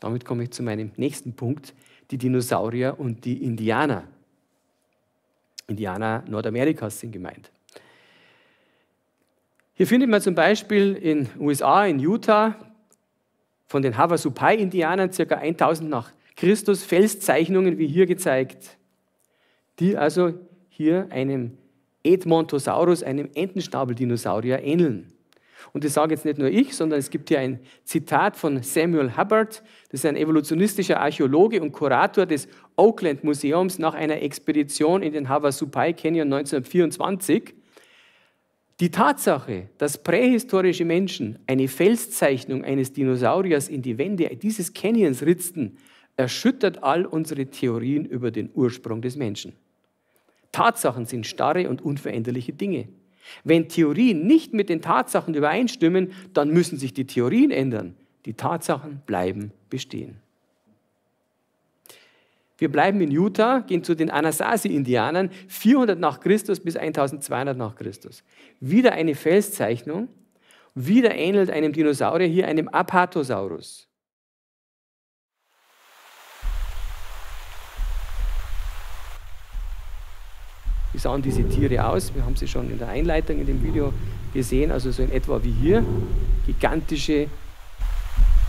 Damit komme ich zu meinem nächsten Punkt, die Dinosaurier und die Indianer. Indianer Nordamerikas sind gemeint. Hier findet man zum Beispiel in USA, in Utah, von den Havasupai-Indianern ca. 1000 nach Christus Felszeichnungen wie hier gezeigt, die also hier einem Edmontosaurus, einem Entenstabeldinosaurier, ähneln. Und das sage jetzt nicht nur ich, sondern es gibt hier ein Zitat von Samuel Hubbard, das ist ein evolutionistischer Archäologe und Kurator des Oakland Museums nach einer Expedition in den Havasupai Canyon 1924. Die Tatsache, dass prähistorische Menschen eine Felszeichnung eines Dinosauriers in die Wände dieses Canyons ritzten, erschüttert all unsere Theorien über den Ursprung des Menschen. Tatsachen sind starre und unveränderliche Dinge. Wenn Theorien nicht mit den Tatsachen übereinstimmen, dann müssen sich die Theorien ändern. Die Tatsachen bleiben bestehen. Wir bleiben in Utah, gehen zu den Anasazi-Indianern, 400 nach Christus bis 1200 nach Christus. Wieder eine Felszeichnung, wieder ähnelt einem Dinosaurier hier einem Apatosaurus. Wie sahen diese Tiere aus? Wir haben sie schon in der Einleitung in dem Video gesehen, also so in etwa wie hier. Gigantische,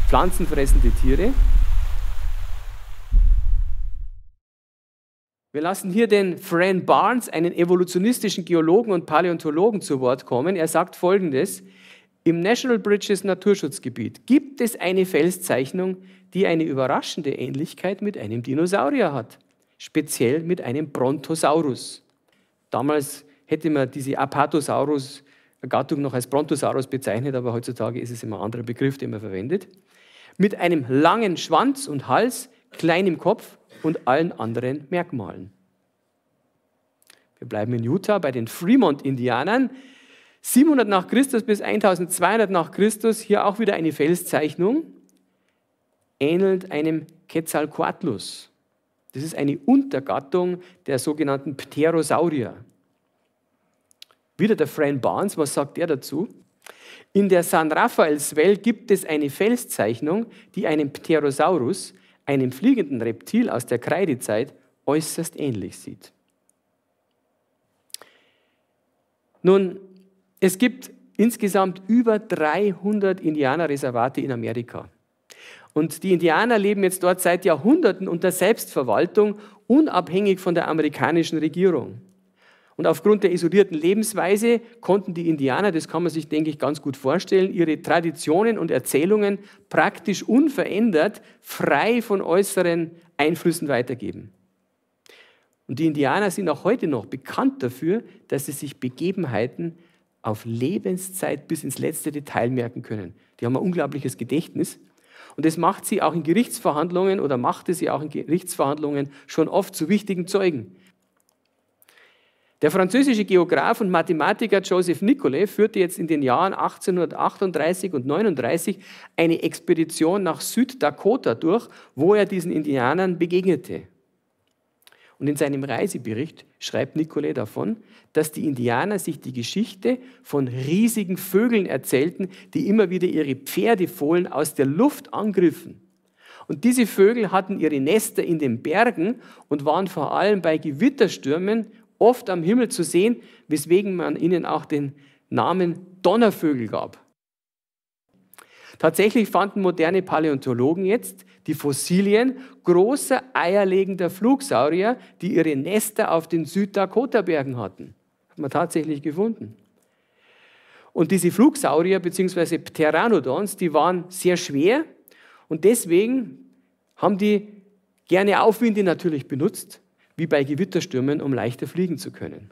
pflanzenfressende Tiere. Wir lassen hier den Fran Barnes, einen evolutionistischen Geologen und Paläontologen, zu Wort kommen. Er sagt folgendes: Im National Bridges Naturschutzgebiet gibt es eine Felszeichnung, die eine überraschende Ähnlichkeit mit einem Dinosaurier hat, speziell mit einem Brontosaurus. Damals hätte man diese Apatosaurus-Gattung noch als Brontosaurus bezeichnet, aber heutzutage ist es immer ein anderer Begriff, den man verwendet. Mit einem langen Schwanz und Hals, kleinem Kopf und allen anderen Merkmalen. Wir bleiben in Utah bei den Fremont-Indianern. 700 nach Christus bis 1200 nach Christus, hier auch wieder eine Felszeichnung, ähnelt einem Quetzalcoatlus. Das ist eine Untergattung der sogenannten Pterosaurier. Wieder der Fran Barnes, was sagt er dazu? In der San Rafaels Welt gibt es eine Felszeichnung, die einem Pterosaurus, einem fliegenden Reptil aus der Kreidezeit, äußerst ähnlich sieht. Nun, es gibt insgesamt über 300 Indianerreservate in Amerika. Und die Indianer leben jetzt dort seit Jahrhunderten unter Selbstverwaltung, unabhängig von der amerikanischen Regierung. Und aufgrund der isolierten Lebensweise konnten die Indianer, das kann man sich, denke ich, ganz gut vorstellen, ihre Traditionen und Erzählungen praktisch unverändert, frei von äußeren Einflüssen weitergeben. Und die Indianer sind auch heute noch bekannt dafür, dass sie sich Begebenheiten auf Lebenszeit bis ins letzte Detail merken können. Die haben ein unglaubliches Gedächtnis und das macht sie auch in Gerichtsverhandlungen oder machte sie auch in Gerichtsverhandlungen schon oft zu wichtigen Zeugen. Der französische Geograf und Mathematiker Joseph Nicolet führte jetzt in den Jahren 1838 und 39 eine Expedition nach Süddakota durch, wo er diesen Indianern begegnete. Und in seinem Reisebericht schreibt Nicolet davon, dass die Indianer sich die Geschichte von riesigen Vögeln erzählten, die immer wieder ihre Pferdefohlen aus der Luft angriffen. Und diese Vögel hatten ihre Nester in den Bergen und waren vor allem bei Gewitterstürmen oft am Himmel zu sehen, weswegen man ihnen auch den Namen Donnervögel gab. Tatsächlich fanden moderne Paläontologen jetzt die Fossilien großer eierlegender Flugsaurier, die ihre Nester auf den Süddakotabergen hatten. Hat man tatsächlich gefunden. Und diese Flugsaurier bzw. Pteranodons, die waren sehr schwer und deswegen haben die gerne Aufwinde natürlich benutzt, wie bei Gewitterstürmen, um leichter fliegen zu können.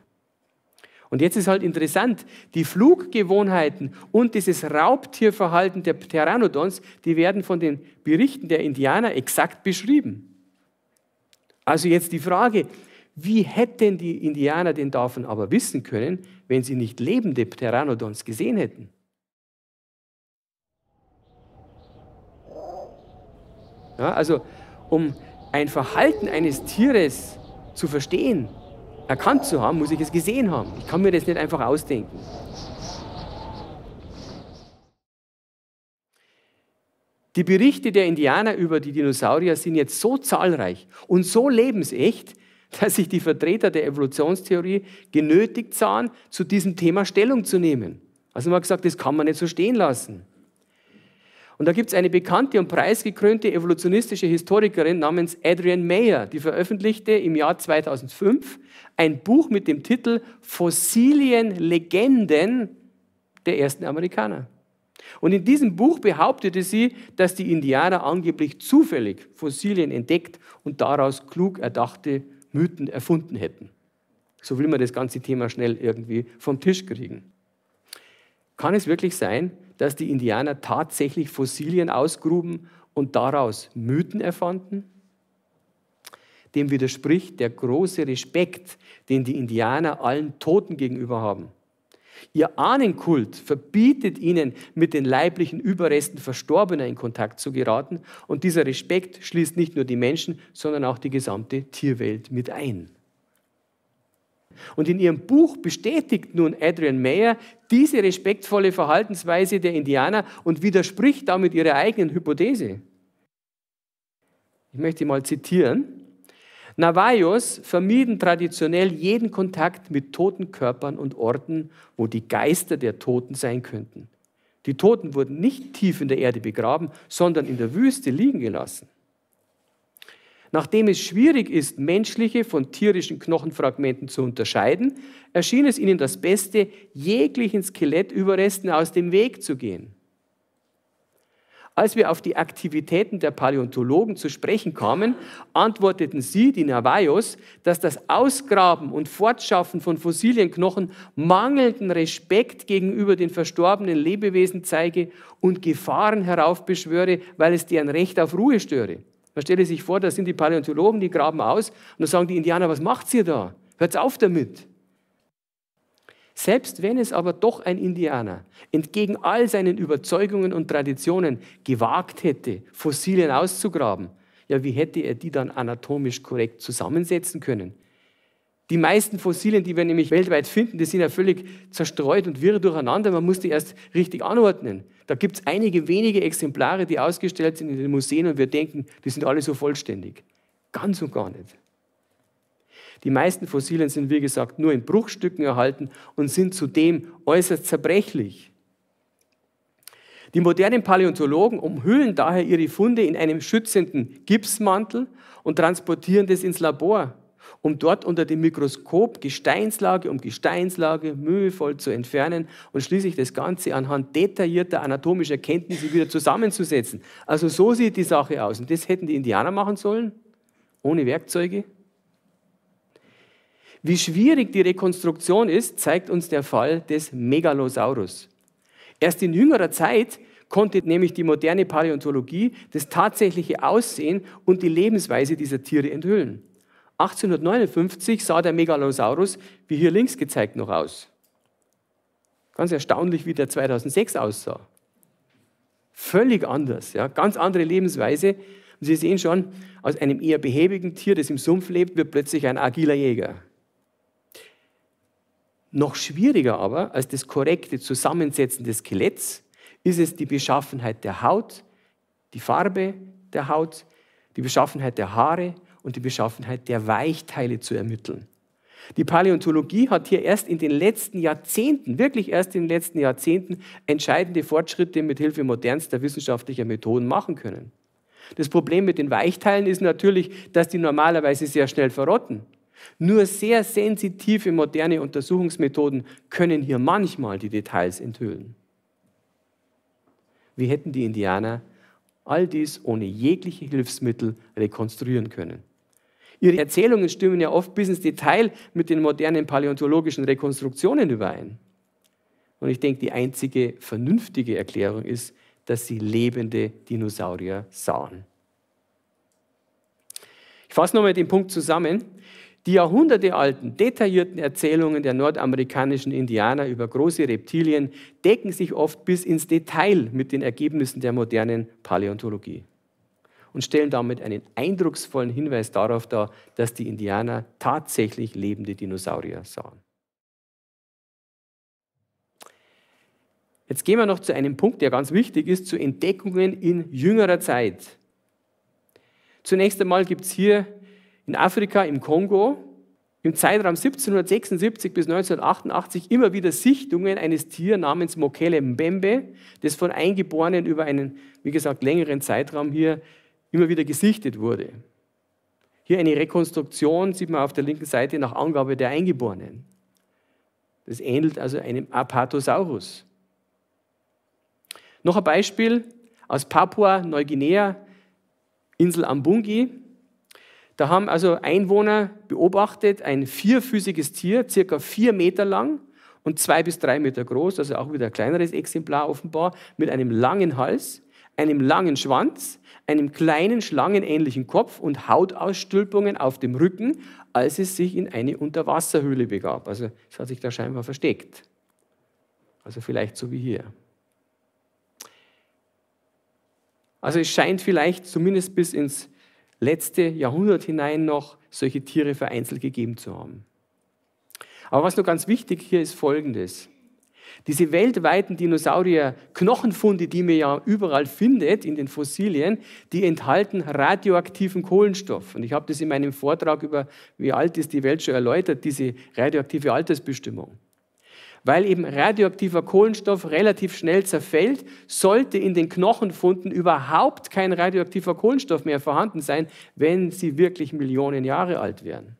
Und jetzt ist halt interessant, die Fluggewohnheiten und dieses Raubtierverhalten der Pteranodons, die werden von den Berichten der Indianer exakt beschrieben. Also jetzt die Frage, wie hätten die Indianer denn davon aber wissen können, wenn sie nicht lebende Pteranodons gesehen hätten? Ja, also um ein Verhalten eines Tieres zu verstehen, erkannt zu haben, muss ich es gesehen haben. Ich kann mir das nicht einfach ausdenken. Die Berichte der Indianer über die Dinosaurier sind jetzt so zahlreich und so lebensecht, dass sich die Vertreter der Evolutionstheorie genötigt sahen, zu diesem Thema Stellung zu nehmen. Also man hat gesagt, das kann man nicht so stehen lassen. Und da gibt es eine bekannte und preisgekrönte evolutionistische Historikerin namens Adrienne Mayer, die veröffentlichte im Jahr 2005 ein Buch mit dem Titel Fossilienlegenden der ersten Amerikaner. Und in diesem Buch behauptete sie, dass die Indianer angeblich zufällig Fossilien entdeckt und daraus klug erdachte Mythen erfunden hätten. So will man das ganze Thema schnell irgendwie vom Tisch kriegen. Kann es wirklich sein, dass die Indianer tatsächlich Fossilien ausgruben und daraus Mythen erfanden? Dem widerspricht der große Respekt, den die Indianer allen Toten gegenüber haben. Ihr Ahnenkult verbietet ihnen, mit den leiblichen Überresten Verstorbener in Kontakt zu geraten. Und dieser Respekt schließt nicht nur die Menschen, sondern auch die gesamte Tierwelt mit ein. Und in ihrem Buch bestätigt nun Adrian Mayer diese respektvolle Verhaltensweise der Indianer und widerspricht damit ihrer eigenen Hypothese. Ich möchte mal zitieren. Navajos vermieden traditionell jeden Kontakt mit toten Körpern und Orten, wo die Geister der Toten sein könnten. Die Toten wurden nicht tief in der Erde begraben, sondern in der Wüste liegen gelassen. Nachdem es schwierig ist, menschliche von tierischen Knochenfragmenten zu unterscheiden, erschien es ihnen das Beste, jeglichen Skelettüberresten aus dem Weg zu gehen. Als wir auf die Aktivitäten der Paläontologen zu sprechen kamen, antworteten sie, die Navajos, dass das Ausgraben und Fortschaffen von Fossilienknochen mangelnden Respekt gegenüber den verstorbenen Lebewesen zeige und Gefahren heraufbeschwöre, weil es deren Recht auf Ruhe störe. Man stelle sich vor, da sind die Paläontologen, die graben aus und dann sagen die Indianer, was macht ihr da? Hört auf damit. Selbst wenn es aber doch ein Indianer entgegen all seinen Überzeugungen und Traditionen gewagt hätte, Fossilien auszugraben, ja, wie hätte er die dann anatomisch korrekt zusammensetzen können? Die meisten Fossilien, die wir nämlich weltweit finden, die sind ja völlig zerstreut und wirr durcheinander. Man muss die erst richtig anordnen. Da gibt es einige wenige Exemplare, die ausgestellt sind in den Museen und wir denken, die sind alle so vollständig. Ganz und gar nicht. Die meisten Fossilien sind, wie gesagt, nur in Bruchstücken erhalten und sind zudem äußerst zerbrechlich. Die modernen Paläontologen umhüllen daher ihre Funde in einem schützenden Gipsmantel und transportieren das ins Labor um dort unter dem Mikroskop Gesteinslage um Gesteinslage mühevoll zu entfernen und schließlich das Ganze anhand detaillierter anatomischer Kenntnisse wieder zusammenzusetzen. Also so sieht die Sache aus. Und das hätten die Indianer machen sollen, ohne Werkzeuge. Wie schwierig die Rekonstruktion ist, zeigt uns der Fall des Megalosaurus. Erst in jüngerer Zeit konnte nämlich die moderne Paläontologie das tatsächliche Aussehen und die Lebensweise dieser Tiere enthüllen. 1859 sah der Megalosaurus, wie hier links gezeigt, noch aus. Ganz erstaunlich, wie der 2006 aussah. Völlig anders, ja? ganz andere Lebensweise. Und Sie sehen schon, aus einem eher behäbigen Tier, das im Sumpf lebt, wird plötzlich ein agiler Jäger. Noch schwieriger aber als das korrekte Zusammensetzen des Skeletts ist es die Beschaffenheit der Haut, die Farbe der Haut, die Beschaffenheit der Haare und die Beschaffenheit der Weichteile zu ermitteln. Die Paläontologie hat hier erst in den letzten Jahrzehnten, wirklich erst in den letzten Jahrzehnten, entscheidende Fortschritte mit Hilfe modernster wissenschaftlicher Methoden machen können. Das Problem mit den Weichteilen ist natürlich, dass die normalerweise sehr schnell verrotten. Nur sehr sensitive moderne Untersuchungsmethoden können hier manchmal die Details enthüllen. Wie hätten die Indianer all dies ohne jegliche Hilfsmittel rekonstruieren können? Ihre Erzählungen stimmen ja oft bis ins Detail mit den modernen paläontologischen Rekonstruktionen überein. Und ich denke, die einzige vernünftige Erklärung ist, dass sie lebende Dinosaurier sahen. Ich fasse nochmal den Punkt zusammen. Die jahrhundertealten, detaillierten Erzählungen der nordamerikanischen Indianer über große Reptilien decken sich oft bis ins Detail mit den Ergebnissen der modernen Paläontologie und stellen damit einen eindrucksvollen Hinweis darauf dar, dass die Indianer tatsächlich lebende Dinosaurier sahen. Jetzt gehen wir noch zu einem Punkt, der ganz wichtig ist, zu Entdeckungen in jüngerer Zeit. Zunächst einmal gibt es hier in Afrika, im Kongo, im Zeitraum 1776 bis 1988 immer wieder Sichtungen eines Tier namens Mokele Mbembe, das von Eingeborenen über einen, wie gesagt, längeren Zeitraum hier immer wieder gesichtet wurde. Hier eine Rekonstruktion sieht man auf der linken Seite nach Angabe der Eingeborenen. Das ähnelt also einem Apatosaurus. Noch ein Beispiel aus Papua Neuguinea, Insel Ambungi. Da haben also Einwohner beobachtet ein vierfüßiges Tier, circa vier Meter lang und zwei bis drei Meter groß, also auch wieder ein kleineres Exemplar offenbar, mit einem langen Hals, einem langen Schwanz, einem kleinen schlangenähnlichen Kopf und Hautausstülpungen auf dem Rücken, als es sich in eine Unterwasserhöhle begab. Also es hat sich da scheinbar versteckt. Also vielleicht so wie hier. Also es scheint vielleicht zumindest bis ins letzte Jahrhundert hinein noch solche Tiere vereinzelt gegeben zu haben. Aber was noch ganz wichtig hier ist Folgendes. Diese weltweiten Dinosaurier-Knochenfunde, die man ja überall findet in den Fossilien, die enthalten radioaktiven Kohlenstoff. Und ich habe das in meinem Vortrag über, wie alt ist die Welt schon erläutert, diese radioaktive Altersbestimmung. Weil eben radioaktiver Kohlenstoff relativ schnell zerfällt, sollte in den Knochenfunden überhaupt kein radioaktiver Kohlenstoff mehr vorhanden sein, wenn sie wirklich Millionen Jahre alt wären.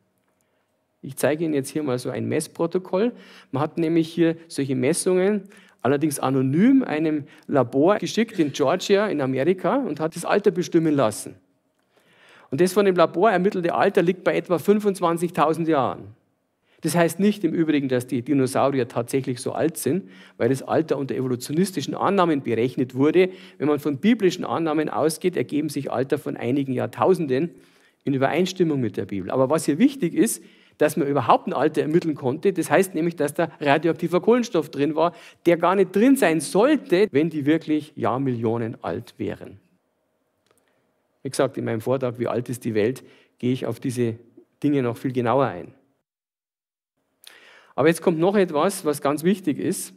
Ich zeige Ihnen jetzt hier mal so ein Messprotokoll. Man hat nämlich hier solche Messungen, allerdings anonym, einem Labor geschickt in Georgia in Amerika und hat das Alter bestimmen lassen. Und das von dem Labor ermittelte Alter liegt bei etwa 25.000 Jahren. Das heißt nicht im Übrigen, dass die Dinosaurier tatsächlich so alt sind, weil das Alter unter evolutionistischen Annahmen berechnet wurde. Wenn man von biblischen Annahmen ausgeht, ergeben sich Alter von einigen Jahrtausenden in Übereinstimmung mit der Bibel. Aber was hier wichtig ist, dass man überhaupt ein Alter ermitteln konnte. Das heißt nämlich, dass da radioaktiver Kohlenstoff drin war, der gar nicht drin sein sollte, wenn die wirklich Jahrmillionen alt wären. Wie gesagt, in meinem Vortrag, wie alt ist die Welt, gehe ich auf diese Dinge noch viel genauer ein. Aber jetzt kommt noch etwas, was ganz wichtig ist.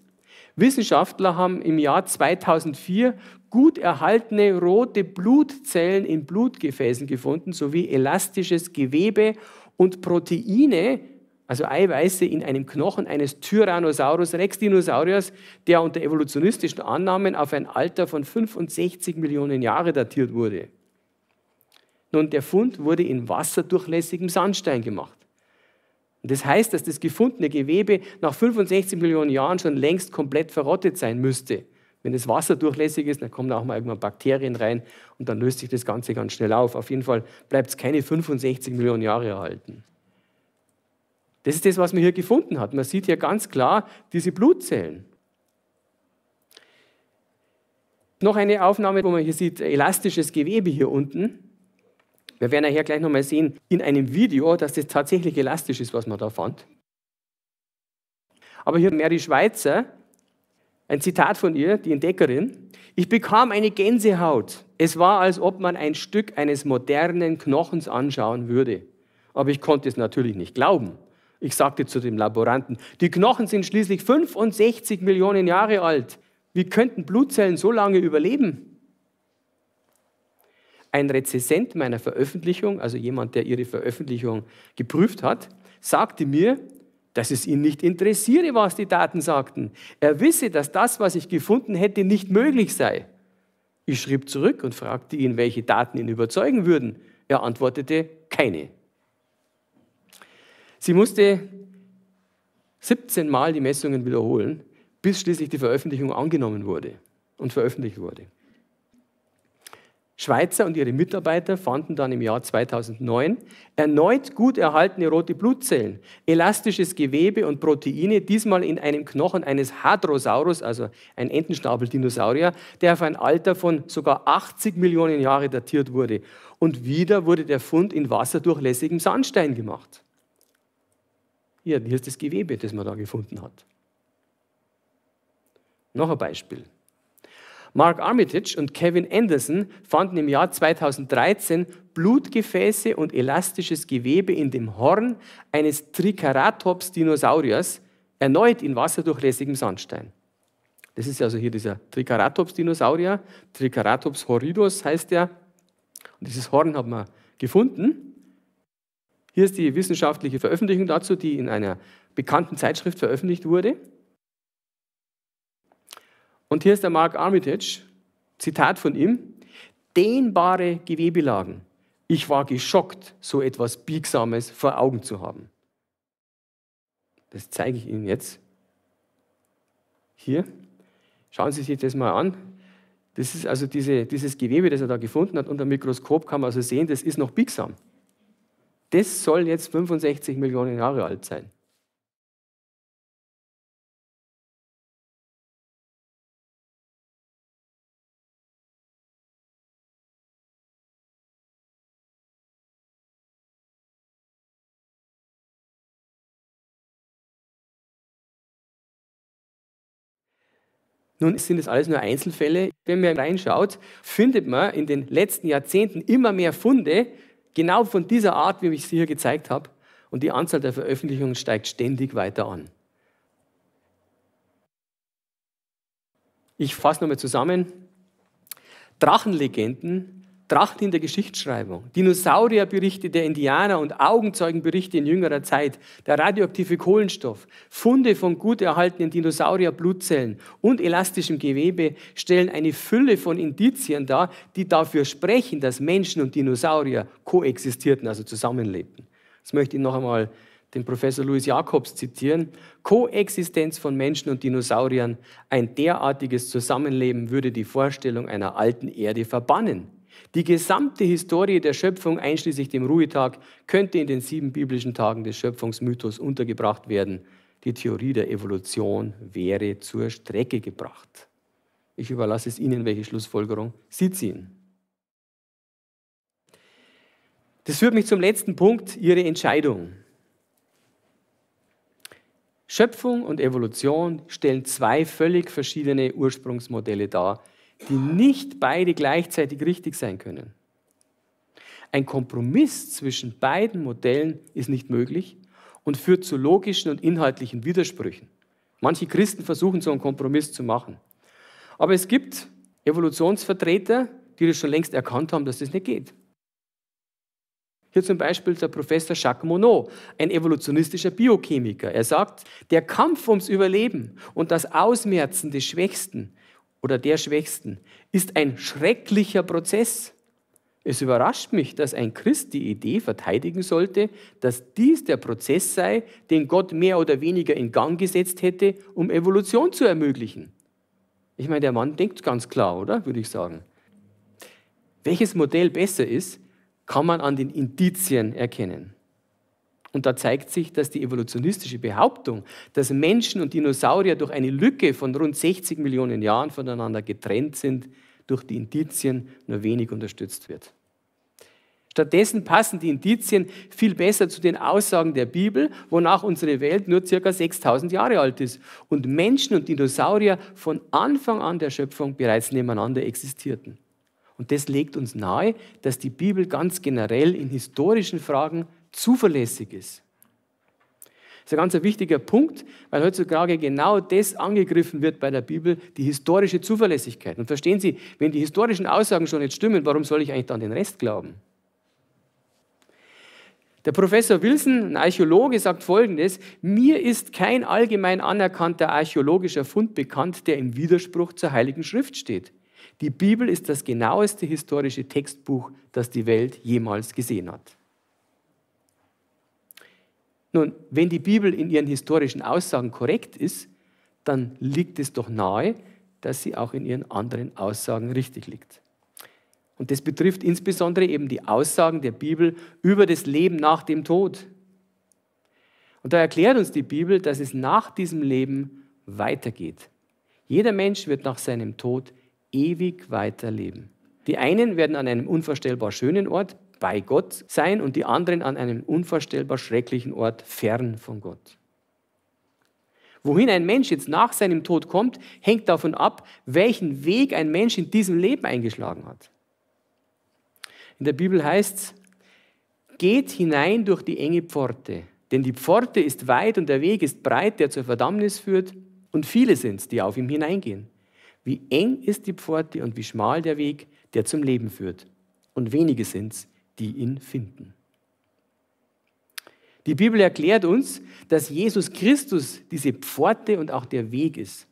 Wissenschaftler haben im Jahr 2004 gut erhaltene rote Blutzellen in Blutgefäßen gefunden, sowie elastisches Gewebe und Proteine, also Eiweiße in einem Knochen eines Tyrannosaurus Rex Dinosauriers, der unter evolutionistischen Annahmen auf ein Alter von 65 Millionen Jahre datiert wurde. Nun, der Fund wurde in wasserdurchlässigem Sandstein gemacht. Und das heißt, dass das gefundene Gewebe nach 65 Millionen Jahren schon längst komplett verrottet sein müsste. Wenn das Wasser durchlässig ist, dann kommen auch mal irgendwann Bakterien rein und dann löst sich das Ganze ganz schnell auf. Auf jeden Fall bleibt es keine 65 Millionen Jahre erhalten. Das ist das, was man hier gefunden hat. Man sieht hier ganz klar diese Blutzellen. Noch eine Aufnahme, wo man hier sieht, elastisches Gewebe hier unten. Wir werden nachher gleich nochmal sehen in einem Video, dass das tatsächlich elastisch ist, was man da fand. Aber hier Mary Schweizer, ein Zitat von ihr, die Entdeckerin. Ich bekam eine Gänsehaut. Es war, als ob man ein Stück eines modernen Knochens anschauen würde. Aber ich konnte es natürlich nicht glauben. Ich sagte zu dem Laboranten, die Knochen sind schließlich 65 Millionen Jahre alt. Wie könnten Blutzellen so lange überleben? Ein Rezessent meiner Veröffentlichung, also jemand, der ihre Veröffentlichung geprüft hat, sagte mir, dass es ihn nicht interessiere, was die Daten sagten. Er wisse, dass das, was ich gefunden hätte, nicht möglich sei. Ich schrieb zurück und fragte ihn, welche Daten ihn überzeugen würden. Er antwortete, keine. Sie musste 17 Mal die Messungen wiederholen, bis schließlich die Veröffentlichung angenommen wurde und veröffentlicht wurde. Schweizer und ihre Mitarbeiter fanden dann im Jahr 2009 erneut gut erhaltene rote Blutzellen, elastisches Gewebe und Proteine, diesmal in einem Knochen eines Hadrosaurus, also ein Entenschnabeldinosaurier, der auf ein Alter von sogar 80 Millionen Jahren datiert wurde. Und wieder wurde der Fund in wasserdurchlässigem Sandstein gemacht. Hier, hier ist das Gewebe, das man da gefunden hat. Noch ein Beispiel. Mark Armitage und Kevin Anderson fanden im Jahr 2013 Blutgefäße und elastisches Gewebe in dem Horn eines Triceratops-Dinosauriers, erneut in wasserdurchlässigem Sandstein. Das ist also hier dieser Triceratops-Dinosaurier, Triceratops horridus heißt er. Und dieses Horn hat man gefunden. Hier ist die wissenschaftliche Veröffentlichung dazu, die in einer bekannten Zeitschrift veröffentlicht wurde. Und hier ist der Mark Armitage, Zitat von ihm, dehnbare Gewebelagen. Ich war geschockt, so etwas Biegsames vor Augen zu haben. Das zeige ich Ihnen jetzt. Hier, schauen Sie sich das mal an. Das ist also diese, dieses Gewebe, das er da gefunden hat, unter dem Mikroskop kann man also sehen, das ist noch biegsam. Das soll jetzt 65 Millionen Jahre alt sein. Nun sind es alles nur Einzelfälle. Wenn man reinschaut, findet man in den letzten Jahrzehnten immer mehr Funde, genau von dieser Art, wie ich sie hier gezeigt habe. Und die Anzahl der Veröffentlichungen steigt ständig weiter an. Ich fasse nochmal zusammen. Drachenlegenden Trachten in der Geschichtsschreibung, Dinosaurierberichte der Indianer und Augenzeugenberichte in jüngerer Zeit, der radioaktive Kohlenstoff, Funde von gut erhaltenen Dinosaurierblutzellen und elastischem Gewebe stellen eine Fülle von Indizien dar, die dafür sprechen, dass Menschen und Dinosaurier koexistierten, also zusammenlebten. Das möchte ich noch einmal den Professor Louis Jacobs zitieren, Koexistenz von Menschen und Dinosauriern, ein derartiges Zusammenleben würde die Vorstellung einer alten Erde verbannen. Die gesamte Historie der Schöpfung, einschließlich dem Ruhetag, könnte in den sieben biblischen Tagen des Schöpfungsmythos untergebracht werden. Die Theorie der Evolution wäre zur Strecke gebracht. Ich überlasse es Ihnen, welche Schlussfolgerung Sie ziehen. Das führt mich zum letzten Punkt, Ihre Entscheidung. Schöpfung und Evolution stellen zwei völlig verschiedene Ursprungsmodelle dar, die nicht beide gleichzeitig richtig sein können. Ein Kompromiss zwischen beiden Modellen ist nicht möglich und führt zu logischen und inhaltlichen Widersprüchen. Manche Christen versuchen so einen Kompromiss zu machen. Aber es gibt Evolutionsvertreter, die das schon längst erkannt haben, dass das nicht geht. Hier zum Beispiel der Professor Jacques Monod, ein evolutionistischer Biochemiker. Er sagt, der Kampf ums Überleben und das Ausmerzen des Schwächsten oder der Schwächsten, ist ein schrecklicher Prozess. Es überrascht mich, dass ein Christ die Idee verteidigen sollte, dass dies der Prozess sei, den Gott mehr oder weniger in Gang gesetzt hätte, um Evolution zu ermöglichen. Ich meine, der Mann denkt ganz klar, oder? Würde ich sagen. Welches Modell besser ist, kann man an den Indizien erkennen. Und da zeigt sich, dass die evolutionistische Behauptung, dass Menschen und Dinosaurier durch eine Lücke von rund 60 Millionen Jahren voneinander getrennt sind, durch die Indizien nur wenig unterstützt wird. Stattdessen passen die Indizien viel besser zu den Aussagen der Bibel, wonach unsere Welt nur ca. 6000 Jahre alt ist und Menschen und Dinosaurier von Anfang an der Schöpfung bereits nebeneinander existierten. Und das legt uns nahe, dass die Bibel ganz generell in historischen Fragen zuverlässig ist. Das ist ein ganz wichtiger Punkt, weil heutzutage genau das angegriffen wird bei der Bibel, die historische Zuverlässigkeit. Und verstehen Sie, wenn die historischen Aussagen schon nicht stimmen, warum soll ich eigentlich dann den Rest glauben? Der Professor Wilson, ein Archäologe, sagt Folgendes, mir ist kein allgemein anerkannter archäologischer Fund bekannt, der im Widerspruch zur Heiligen Schrift steht. Die Bibel ist das genaueste historische Textbuch, das die Welt jemals gesehen hat. Nun, wenn die Bibel in ihren historischen Aussagen korrekt ist, dann liegt es doch nahe, dass sie auch in ihren anderen Aussagen richtig liegt. Und das betrifft insbesondere eben die Aussagen der Bibel über das Leben nach dem Tod. Und da erklärt uns die Bibel, dass es nach diesem Leben weitergeht. Jeder Mensch wird nach seinem Tod ewig weiterleben. Die einen werden an einem unvorstellbar schönen Ort bei Gott sein und die anderen an einem unvorstellbar schrecklichen Ort fern von Gott. Wohin ein Mensch jetzt nach seinem Tod kommt, hängt davon ab, welchen Weg ein Mensch in diesem Leben eingeschlagen hat. In der Bibel heißt es, geht hinein durch die enge Pforte, denn die Pforte ist weit und der Weg ist breit, der zur Verdammnis führt, und viele sind es, die auf ihm hineingehen. Wie eng ist die Pforte und wie schmal der Weg, der zum Leben führt, und wenige sind es, die ihn finden. Die Bibel erklärt uns, dass Jesus Christus diese Pforte und auch der Weg ist.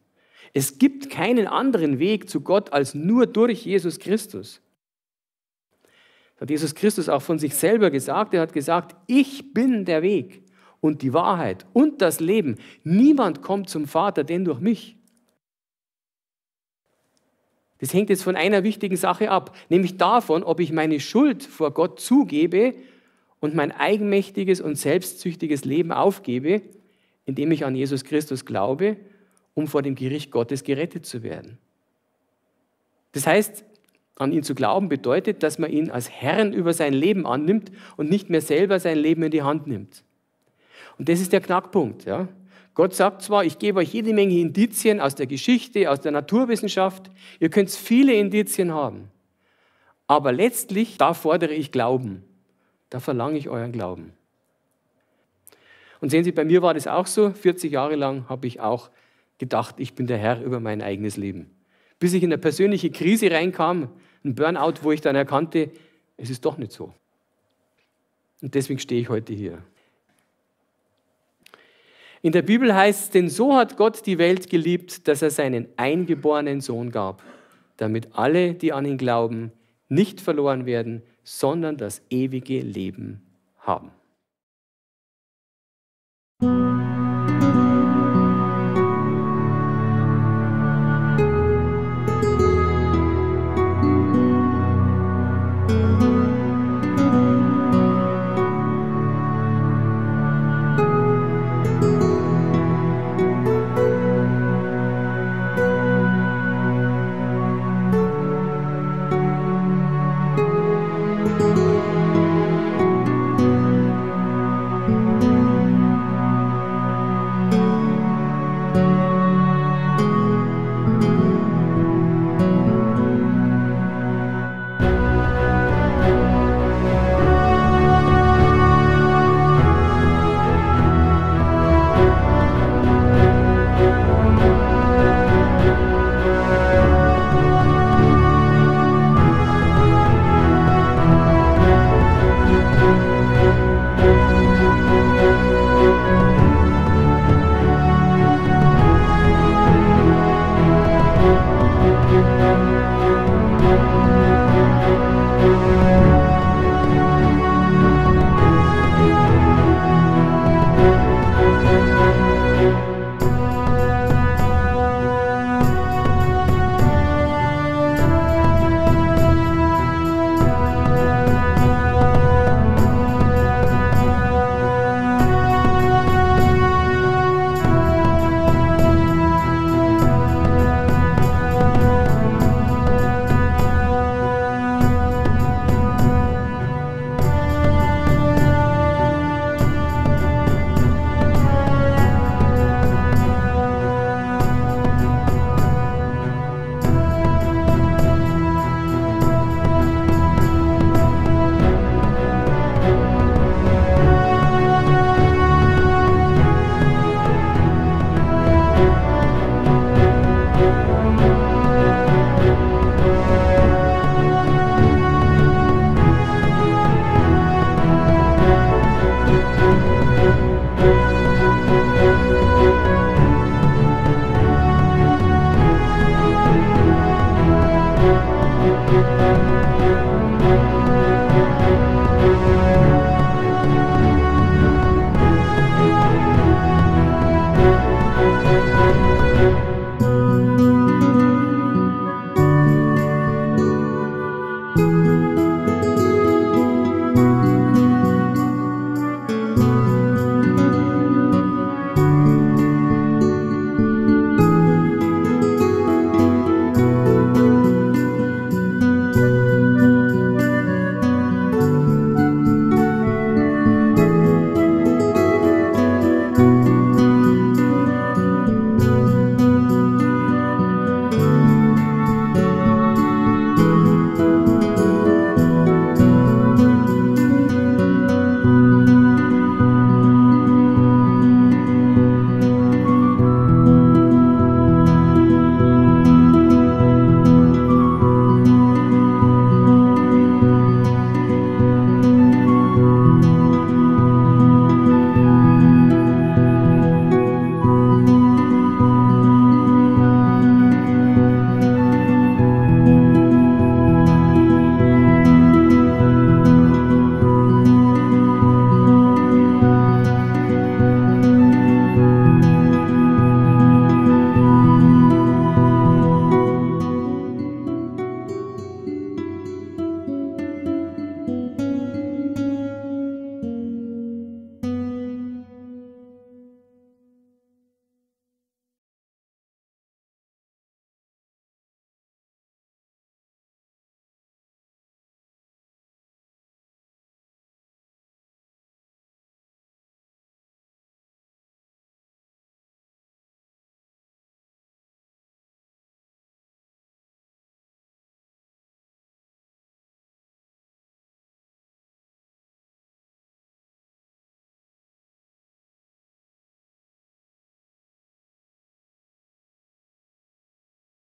Es gibt keinen anderen Weg zu Gott als nur durch Jesus Christus. Das hat Jesus Christus auch von sich selber gesagt. Er hat gesagt, ich bin der Weg und die Wahrheit und das Leben. Niemand kommt zum Vater, denn durch mich. Das hängt jetzt von einer wichtigen Sache ab, nämlich davon, ob ich meine Schuld vor Gott zugebe und mein eigenmächtiges und selbstsüchtiges Leben aufgebe, indem ich an Jesus Christus glaube, um vor dem Gericht Gottes gerettet zu werden. Das heißt, an ihn zu glauben bedeutet, dass man ihn als Herrn über sein Leben annimmt und nicht mehr selber sein Leben in die Hand nimmt. Und das ist der Knackpunkt. Ja? Gott sagt zwar, ich gebe euch jede Menge Indizien aus der Geschichte, aus der Naturwissenschaft, ihr könnt viele Indizien haben, aber letztlich, da fordere ich Glauben, da verlange ich euren Glauben. Und sehen Sie, bei mir war das auch so, 40 Jahre lang habe ich auch gedacht, ich bin der Herr über mein eigenes Leben. Bis ich in eine persönliche Krise reinkam, ein Burnout, wo ich dann erkannte, es ist doch nicht so. Und deswegen stehe ich heute hier. In der Bibel heißt es, denn so hat Gott die Welt geliebt, dass er seinen eingeborenen Sohn gab, damit alle, die an ihn glauben, nicht verloren werden, sondern das ewige Leben haben.